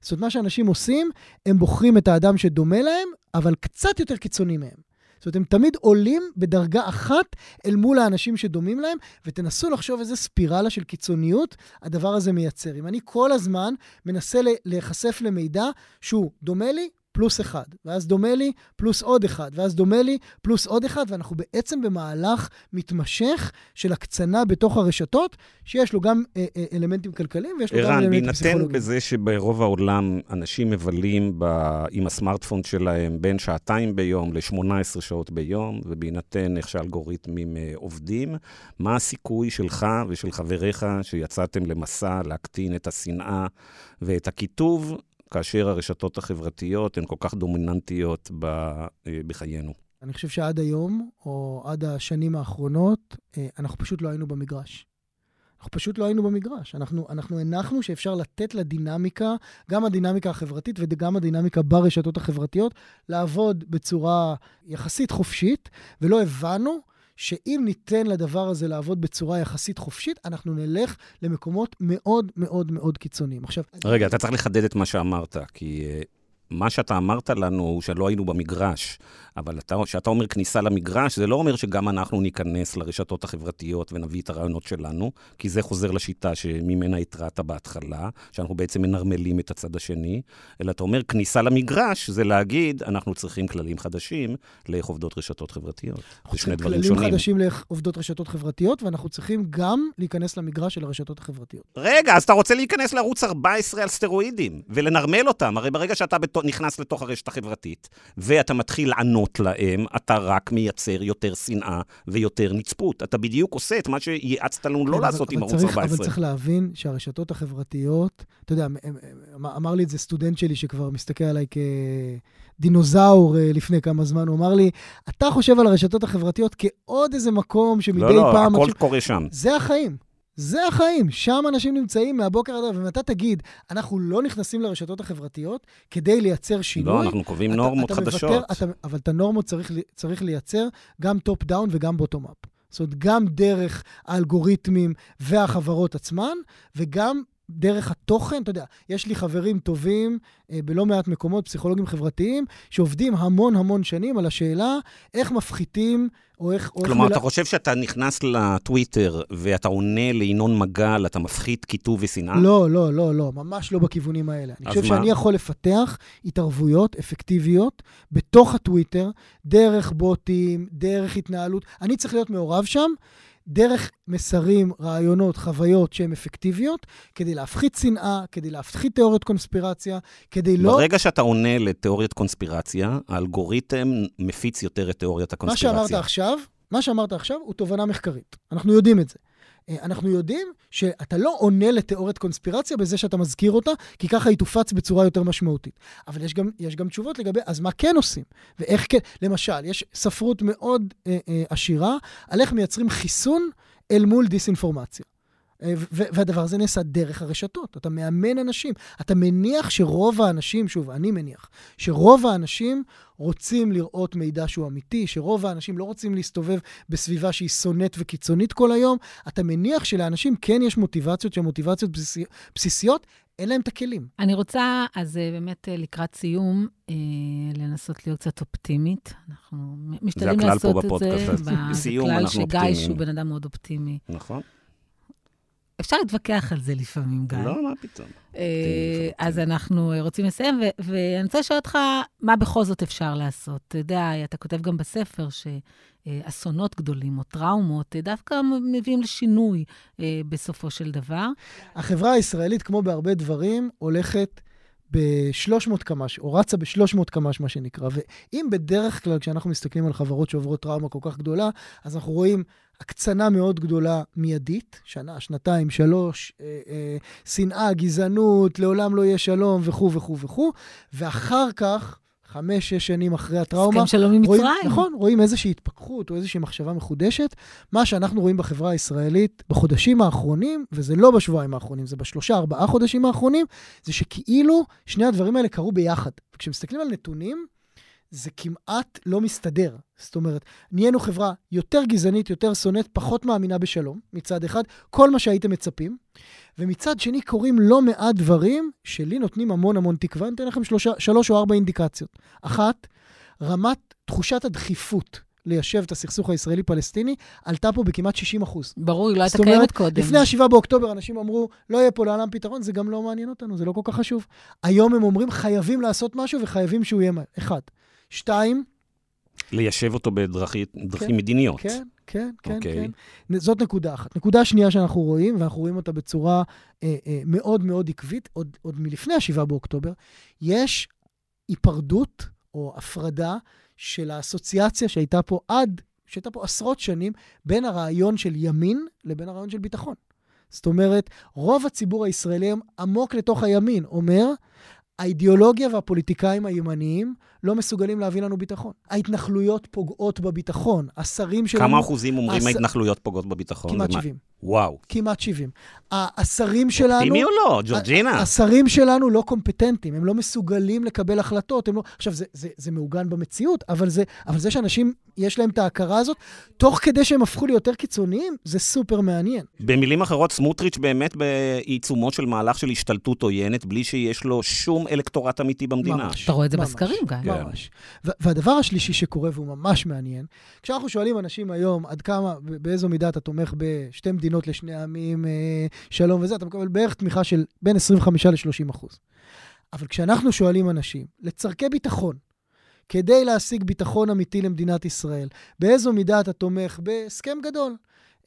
זאת אומרת, מה שאנשים עושים, הם בוחרים את האדם שדומה להם, אבל קצת יותר קיצוני מהם. זאת אומרת, הם תמיד עולים בדרגה אחת אל מול האנשים שדומים להם, ותנסו לחשוב איזה ספירלה של קיצוניות הדבר הזה מייצר. אם אני כל הזמן מנסה להיחשף למידע שהוא דומה לי, פלוס אחד, ואז דומה לי, פלוס עוד אחד, ואז דומה לי, פלוס עוד אחד, ואנחנו בעצם במהלך מתמשך של הקצנה בתוך הרשתות, שיש לו גם אה, אה, אלמנטים כלכליים ויש לו אירן, גם אלמנטים פסיכולוגיים. ערן, בהינתן בזה שברוב העולם אנשים מבלים ב... עם הסמארטפון שלהם בין שעתיים ביום ל-18 שעות ביום, ובהינתן איך שהאלגוריתמים אה, עובדים, מה הסיכוי שלך ושל חבריך שיצאתם למסע להקטין את השנאה ואת הקיטוב כאשר הרשתות החברתיות הן כל כך דומיננטיות ב, אה, בחיינו. אני חושב שעד היום, או עד השנים האחרונות, אה, אנחנו פשוט לא היינו במגרש. אנחנו פשוט לא היינו במגרש. אנחנו, אנחנו הנחנו שאפשר לתת לדינמיקה, גם הדינמיקה החברתית וגם הדינמיקה ברשתות החברתיות, לעבוד בצורה יחסית חופשית, ולא הבנו שאם ניתן לדבר הזה לעבוד בצורה יחסית חופשית, אנחנו נלך למקומות מאוד מאוד מאוד קיצוניים. עכשיו... רגע, אני... אתה צריך לחדד את מה שאמרת, כי אה, מה שאתה אמרת לנו הוא שלא היינו במגרש, אבל כשאתה אומר כניסה למגרש, זה לא אומר שגם אנחנו ניכנס לרשתות החברתיות ונביא את הרעיונות שלנו, כי זה חוזר לשיטה שממנה התרעת בהתחלה, שאנחנו בעצם מנרמלים את הצד השני, אלא אתה אומר כניסה למגרש, זה להגיד, אנחנו צריכים כללים חדשים לאיך עובדות רשתות חברתיות. זה שני דברים שונים. אנחנו צריכים כללים חדשים לאיך עובדות רשתות חברתיות, ואנחנו צריכים גם להיכנס למגרש של הרשתות החברתיות. רגע, אז אתה רוצה להיכנס לערוץ 14 על סטרואידים, ולנרמל אותם, הרי ברגע שאתה בת נכנס לתוך הרשת החברתית, ואתה מתחיל לענות להם, אתה רק מייצר יותר שנאה ויותר נצפות. אתה בדיוק עושה את מה שייעצת לנו לא לעשות עם ערוץ 14. אבל צריך להבין שהרשתות החברתיות, אתה יודע, אמ- אמר לי את זה סטודנט שלי שכבר מסתכל עליי כדינוזאור אה, לפני כמה זמן, הוא אמר לי, אתה חושב על הרשתות החברתיות כעוד איזה מקום שמדי לא, לא, פעם... לא, לא, הכל קורה שם. זה החיים. זה החיים, שם אנשים נמצאים מהבוקר עד היום. אם אתה תגיד, אנחנו לא נכנסים לרשתות החברתיות כדי לייצר שינוי... לא, אנחנו קובעים אתה, נורמות אתה חדשות. מבטר, אתה, אבל את הנורמות צריך, צריך לייצר גם טופ דאון וגם בוטום אפ. זאת אומרת, גם דרך האלגוריתמים והחברות עצמן, וגם דרך התוכן, אתה יודע, יש לי חברים טובים אה, בלא מעט מקומות, פסיכולוגים חברתיים, שעובדים המון המון שנים על השאלה איך מפחיתים או איך... או כלומר, איך... אתה חושב שאתה נכנס לטוויטר ואתה עונה לינון מגל, אתה מפחית קיטוב ושנאה? לא, לא, לא, לא, ממש לא בכיוונים האלה. אני חושב מה? שאני יכול לפתח התערבויות אפקטיביות בתוך הטוויטר, דרך בוטים, דרך התנהלות. אני צריך להיות מעורב שם. דרך מסרים, רעיונות, חוויות שהן אפקטיביות, כדי להפחית שנאה, כדי להפחית תיאוריות קונספירציה, כדי לא... ברגע שאתה עונה לתיאוריות קונספירציה, האלגוריתם מפיץ יותר את תיאוריות הקונספירציה. מה שאמרת עכשיו, מה שאמרת עכשיו הוא תובנה מחקרית. אנחנו יודעים את זה. אה, אנחנו יודעים שאתה לא עונה לתיאוריית קונספירציה בזה שאתה מזכיר אותה, כי ככה היא תופץ בצורה יותר משמעותית. אבל יש גם, יש גם תשובות לגבי, אז מה כן עושים? ואיך כן, למשל, יש ספרות מאוד אה, אה, עשירה על איך מייצרים חיסון אל מול דיסאינפורמציה. אה, והדבר הזה נעשה דרך הרשתות. אתה מאמן אנשים. אתה מניח שרוב האנשים, שוב, אני מניח, שרוב האנשים רוצים לראות מידע שהוא אמיתי, שרוב האנשים לא רוצים להסתובב בסביבה שהיא שונאת וקיצונית כל היום. אתה מניח שלאנשים כן יש מוטיבציות שהן מוטיבציות בסיסיות, אין להם את הכלים. אני רוצה, אז אה, באמת אה, לקראת סיום, לנסות להיות קצת אופטימית. אנחנו משתדלים לעשות את זה. זה הכלל פה בפודקאסט. בסיום אנחנו אופטימיים. זה כלל שגיא, שהוא בן אדם מאוד אופטימי. נכון. אפשר להתווכח על זה לפעמים, גיא. לא, מה פתאום. אה, אז אנחנו אה, רוצים לסיים, ואני רוצה לשאול אותך, מה בכל זאת אפשר לעשות? אתה יודע, אתה כותב גם בספר שאסונות אה, גדולים או טראומות דווקא מביאים לשינוי בסופו של דבר. החברה הישראלית, כמו בהרבה דברים, הולכת ב-300 קמ"ש, או רצה ב-300 קמ"ש, מה שנקרא. ואם בדרך כלל כשאנחנו מסתכלים על חברות שעוברות טראומה כל כך גדולה, אז אנחנו רואים הקצנה מאוד גדולה מיידית, שנה, שנתיים, שלוש, אה, אה, שנאה, גזענות, לעולם לא יהיה שלום וכו' וכו' וכו', ואחר כך חמש-שש שנים אחרי הטראומה. הסכם שלום עם מצרים. נכון, רואים איזושהי התפכחות או איזושהי מחשבה מחודשת. מה שאנחנו רואים בחברה הישראלית בחודשים האחרונים, וזה לא בשבועיים האחרונים, זה בשלושה-ארבעה חודשים האחרונים, זה שכאילו שני הדברים האלה קרו ביחד. וכשמסתכלים על נתונים, זה כמעט לא מסתדר. זאת אומרת, נהיינו חברה יותר גזענית, יותר שונאת, פחות מאמינה בשלום, מצד אחד, כל מה שהייתם מצפים, ומצד שני קורים לא מעט דברים שלי נותנים המון המון תקווה. אני אתן לכם שלושה, שלוש או ארבע אינדיקציות. אחת, רמת תחושת הדחיפות ליישב את הסכסוך הישראלי-פלסטיני, עלתה פה בכמעט 60 אחוז. ברור, היא לא הייתה קיימת קודם. לפני ה-7 באוקטובר אנשים אמרו, לא יהיה פה לעולם פתרון, זה גם לא מעניין אותנו, זה לא כל כך חשוב. היום הם אומרים, חייבים לעשות משהו וחייבים שהוא יהיה... אחד. שתיים... ליישב אותו בדרכים כן, מדיניות. כן, כן, כן, okay. אוקיי. כן. זאת נקודה אחת. נקודה שנייה שאנחנו רואים, ואנחנו רואים אותה בצורה אה, אה, מאוד מאוד עקבית, עוד, עוד מלפני 7 באוקטובר, יש היפרדות או הפרדה של האסוציאציה שהייתה פה עד, שהייתה פה עשרות שנים, בין הרעיון של ימין לבין הרעיון של ביטחון. זאת אומרת, רוב הציבור הישראלי היום עמוק לתוך הימין אומר, האידיאולוגיה והפוליטיקאים הימניים לא מסוגלים להביא לנו ביטחון. ההתנחלויות פוגעות בביטחון. השרים שלנו... כמה אחוזים אומרים הס... ההתנחלויות פוגעות בביטחון? כמעט ומה... 70. וואו. כמעט 70. השרים שלנו... אופטימי או לא, ג'ורג'ינה? השרים שלנו לא קומפטנטים, הם לא מסוגלים לקבל החלטות. לא... עכשיו, זה, זה, זה מעוגן במציאות, אבל זה, אבל זה שאנשים יש להם את ההכרה הזאת, תוך כדי שהם הפכו ליותר קיצוניים, זה סופר מעניין. במילים אחרות, סמוטריץ' באמת בעיצומו של מהלך של השתלטות עוינת, בלי שיש לו שום אלקטורט אמיתי במדינה. ממש. אתה רואה את זה בסקרים, גיא. כן. ממש. והדבר השלישי שקורה, והוא ממש מעניין, כשאנחנו שואלים אנשים היום עד כמה, באיזו מידה אתה תומך בשתי מדינות לשני עמים, אה, שלום וזה, אתה מקבל בערך תמיכה של בין 25 ל-30 אחוז. אבל כשאנחנו שואלים אנשים, לצורכי ביטחון, כדי להשיג ביטחון אמיתי למדינת ישראל. באיזו מידה אתה תומך בהסכם גדול?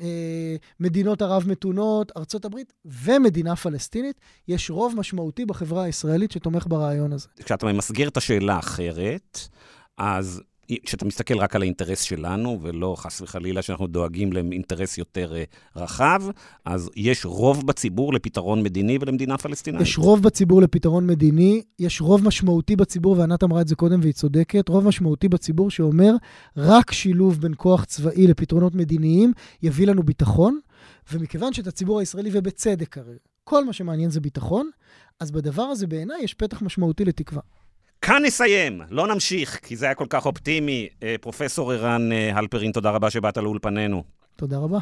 אה, מדינות ערב מתונות, ארצות הברית ומדינה פלסטינית, יש רוב משמעותי בחברה הישראלית שתומך ברעיון הזה. כשאתה ממסגר את השאלה אחרת, אז כשאתה מסתכל רק על האינטרס שלנו, ולא חס וחלילה שאנחנו דואגים לאינטרס יותר אה, רחב, אז יש רוב בציבור לפתרון מדיני ולמדינה פלסטינית. יש רוב בציבור לפתרון מדיני, יש רוב משמעותי בציבור, וענת אמרה את זה קודם והיא צודקת, רוב משמעותי בציבור שאומר, רק שילוב בין כוח צבאי לפתרונות מדיניים יביא לנו ביטחון, ומכיוון שאת הציבור הישראלי, ובצדק הרי, כל מה שמעניין זה ביטחון, אז בדבר הזה בעיניי יש פתח משמעותי לתקווה. כאן נסיים, לא נמשיך, כי זה היה כל כך אופטימי. אה, פרופסור ערן אה, הלפרין, תודה רבה שבאת לאולפנינו. תודה רבה.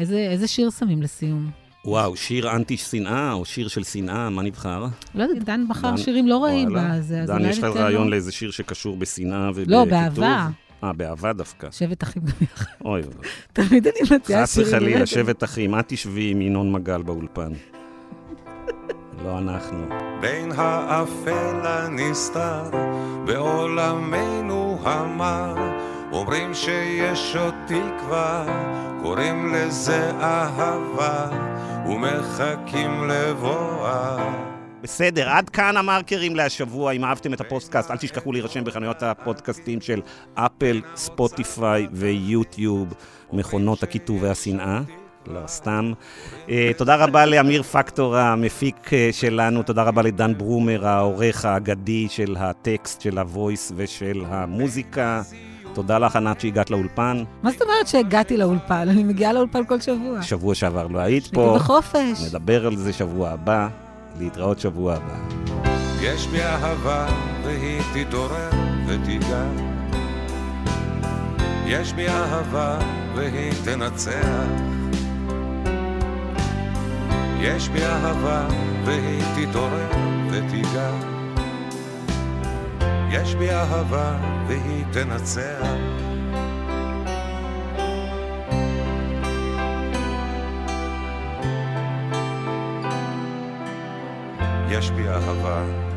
איזה, איזה שיר שמים לסיום? וואו, שיר אנטי-שנאה, או שיר של שנאה, מה נבחר? לא יודעת, דן בחר דן, שירים לא רעים בזה, אז אולי ניתן לו... דן, יש לך רעיון לאיזה שיר שקשור בשנאה לא, ובכיתוב? לא, באהבה. אה, באהבה דווקא. שבט אחים גם יחד. אוי אוי. תמיד אני מציעה שירים. חס וחלילה, שבט אחים. את תשבי עם ינון מגל באולפן. *laughs* לא אנחנו. בין האפל הנסתר, בעולמנו המר, אומרים שיש עוד תקווה, קוראים לזה אהבה, ומחכים לבואה. בסדר, עד כאן המרקרים להשבוע. אם אהבתם את הפוסטקאסט, אל תשכחו להירשם בחנויות הפודקאסטים של אפל, ספוטיפיי ויוטיוב, מכונות הקיטוב והשנאה. לא, סתם. Uh, תודה רבה לאמיר פקטור המפיק אה, שלנו, תודה רבה לדן ברומר, העורך האגדי של הטקסט, של הוויס ושל המוזיקה. תודה לך, ענת, שהגעת לאולפן. מה זאת אומרת שהגעתי לאולפן? אני מגיעה לאולפן כל שבוע. שבוע שעבר לא היית פה. אני בחופש. נדבר על זה שבוע הבא. להתראות שבוע הבא. יש בי אהבה והיא תתעורר ותיגע. יש בי אהבה והיא תנצח. יש בי אהבה והיא תתעורר ותיגע. יש בי אהבה והיא תנצח. יש בי אהבה.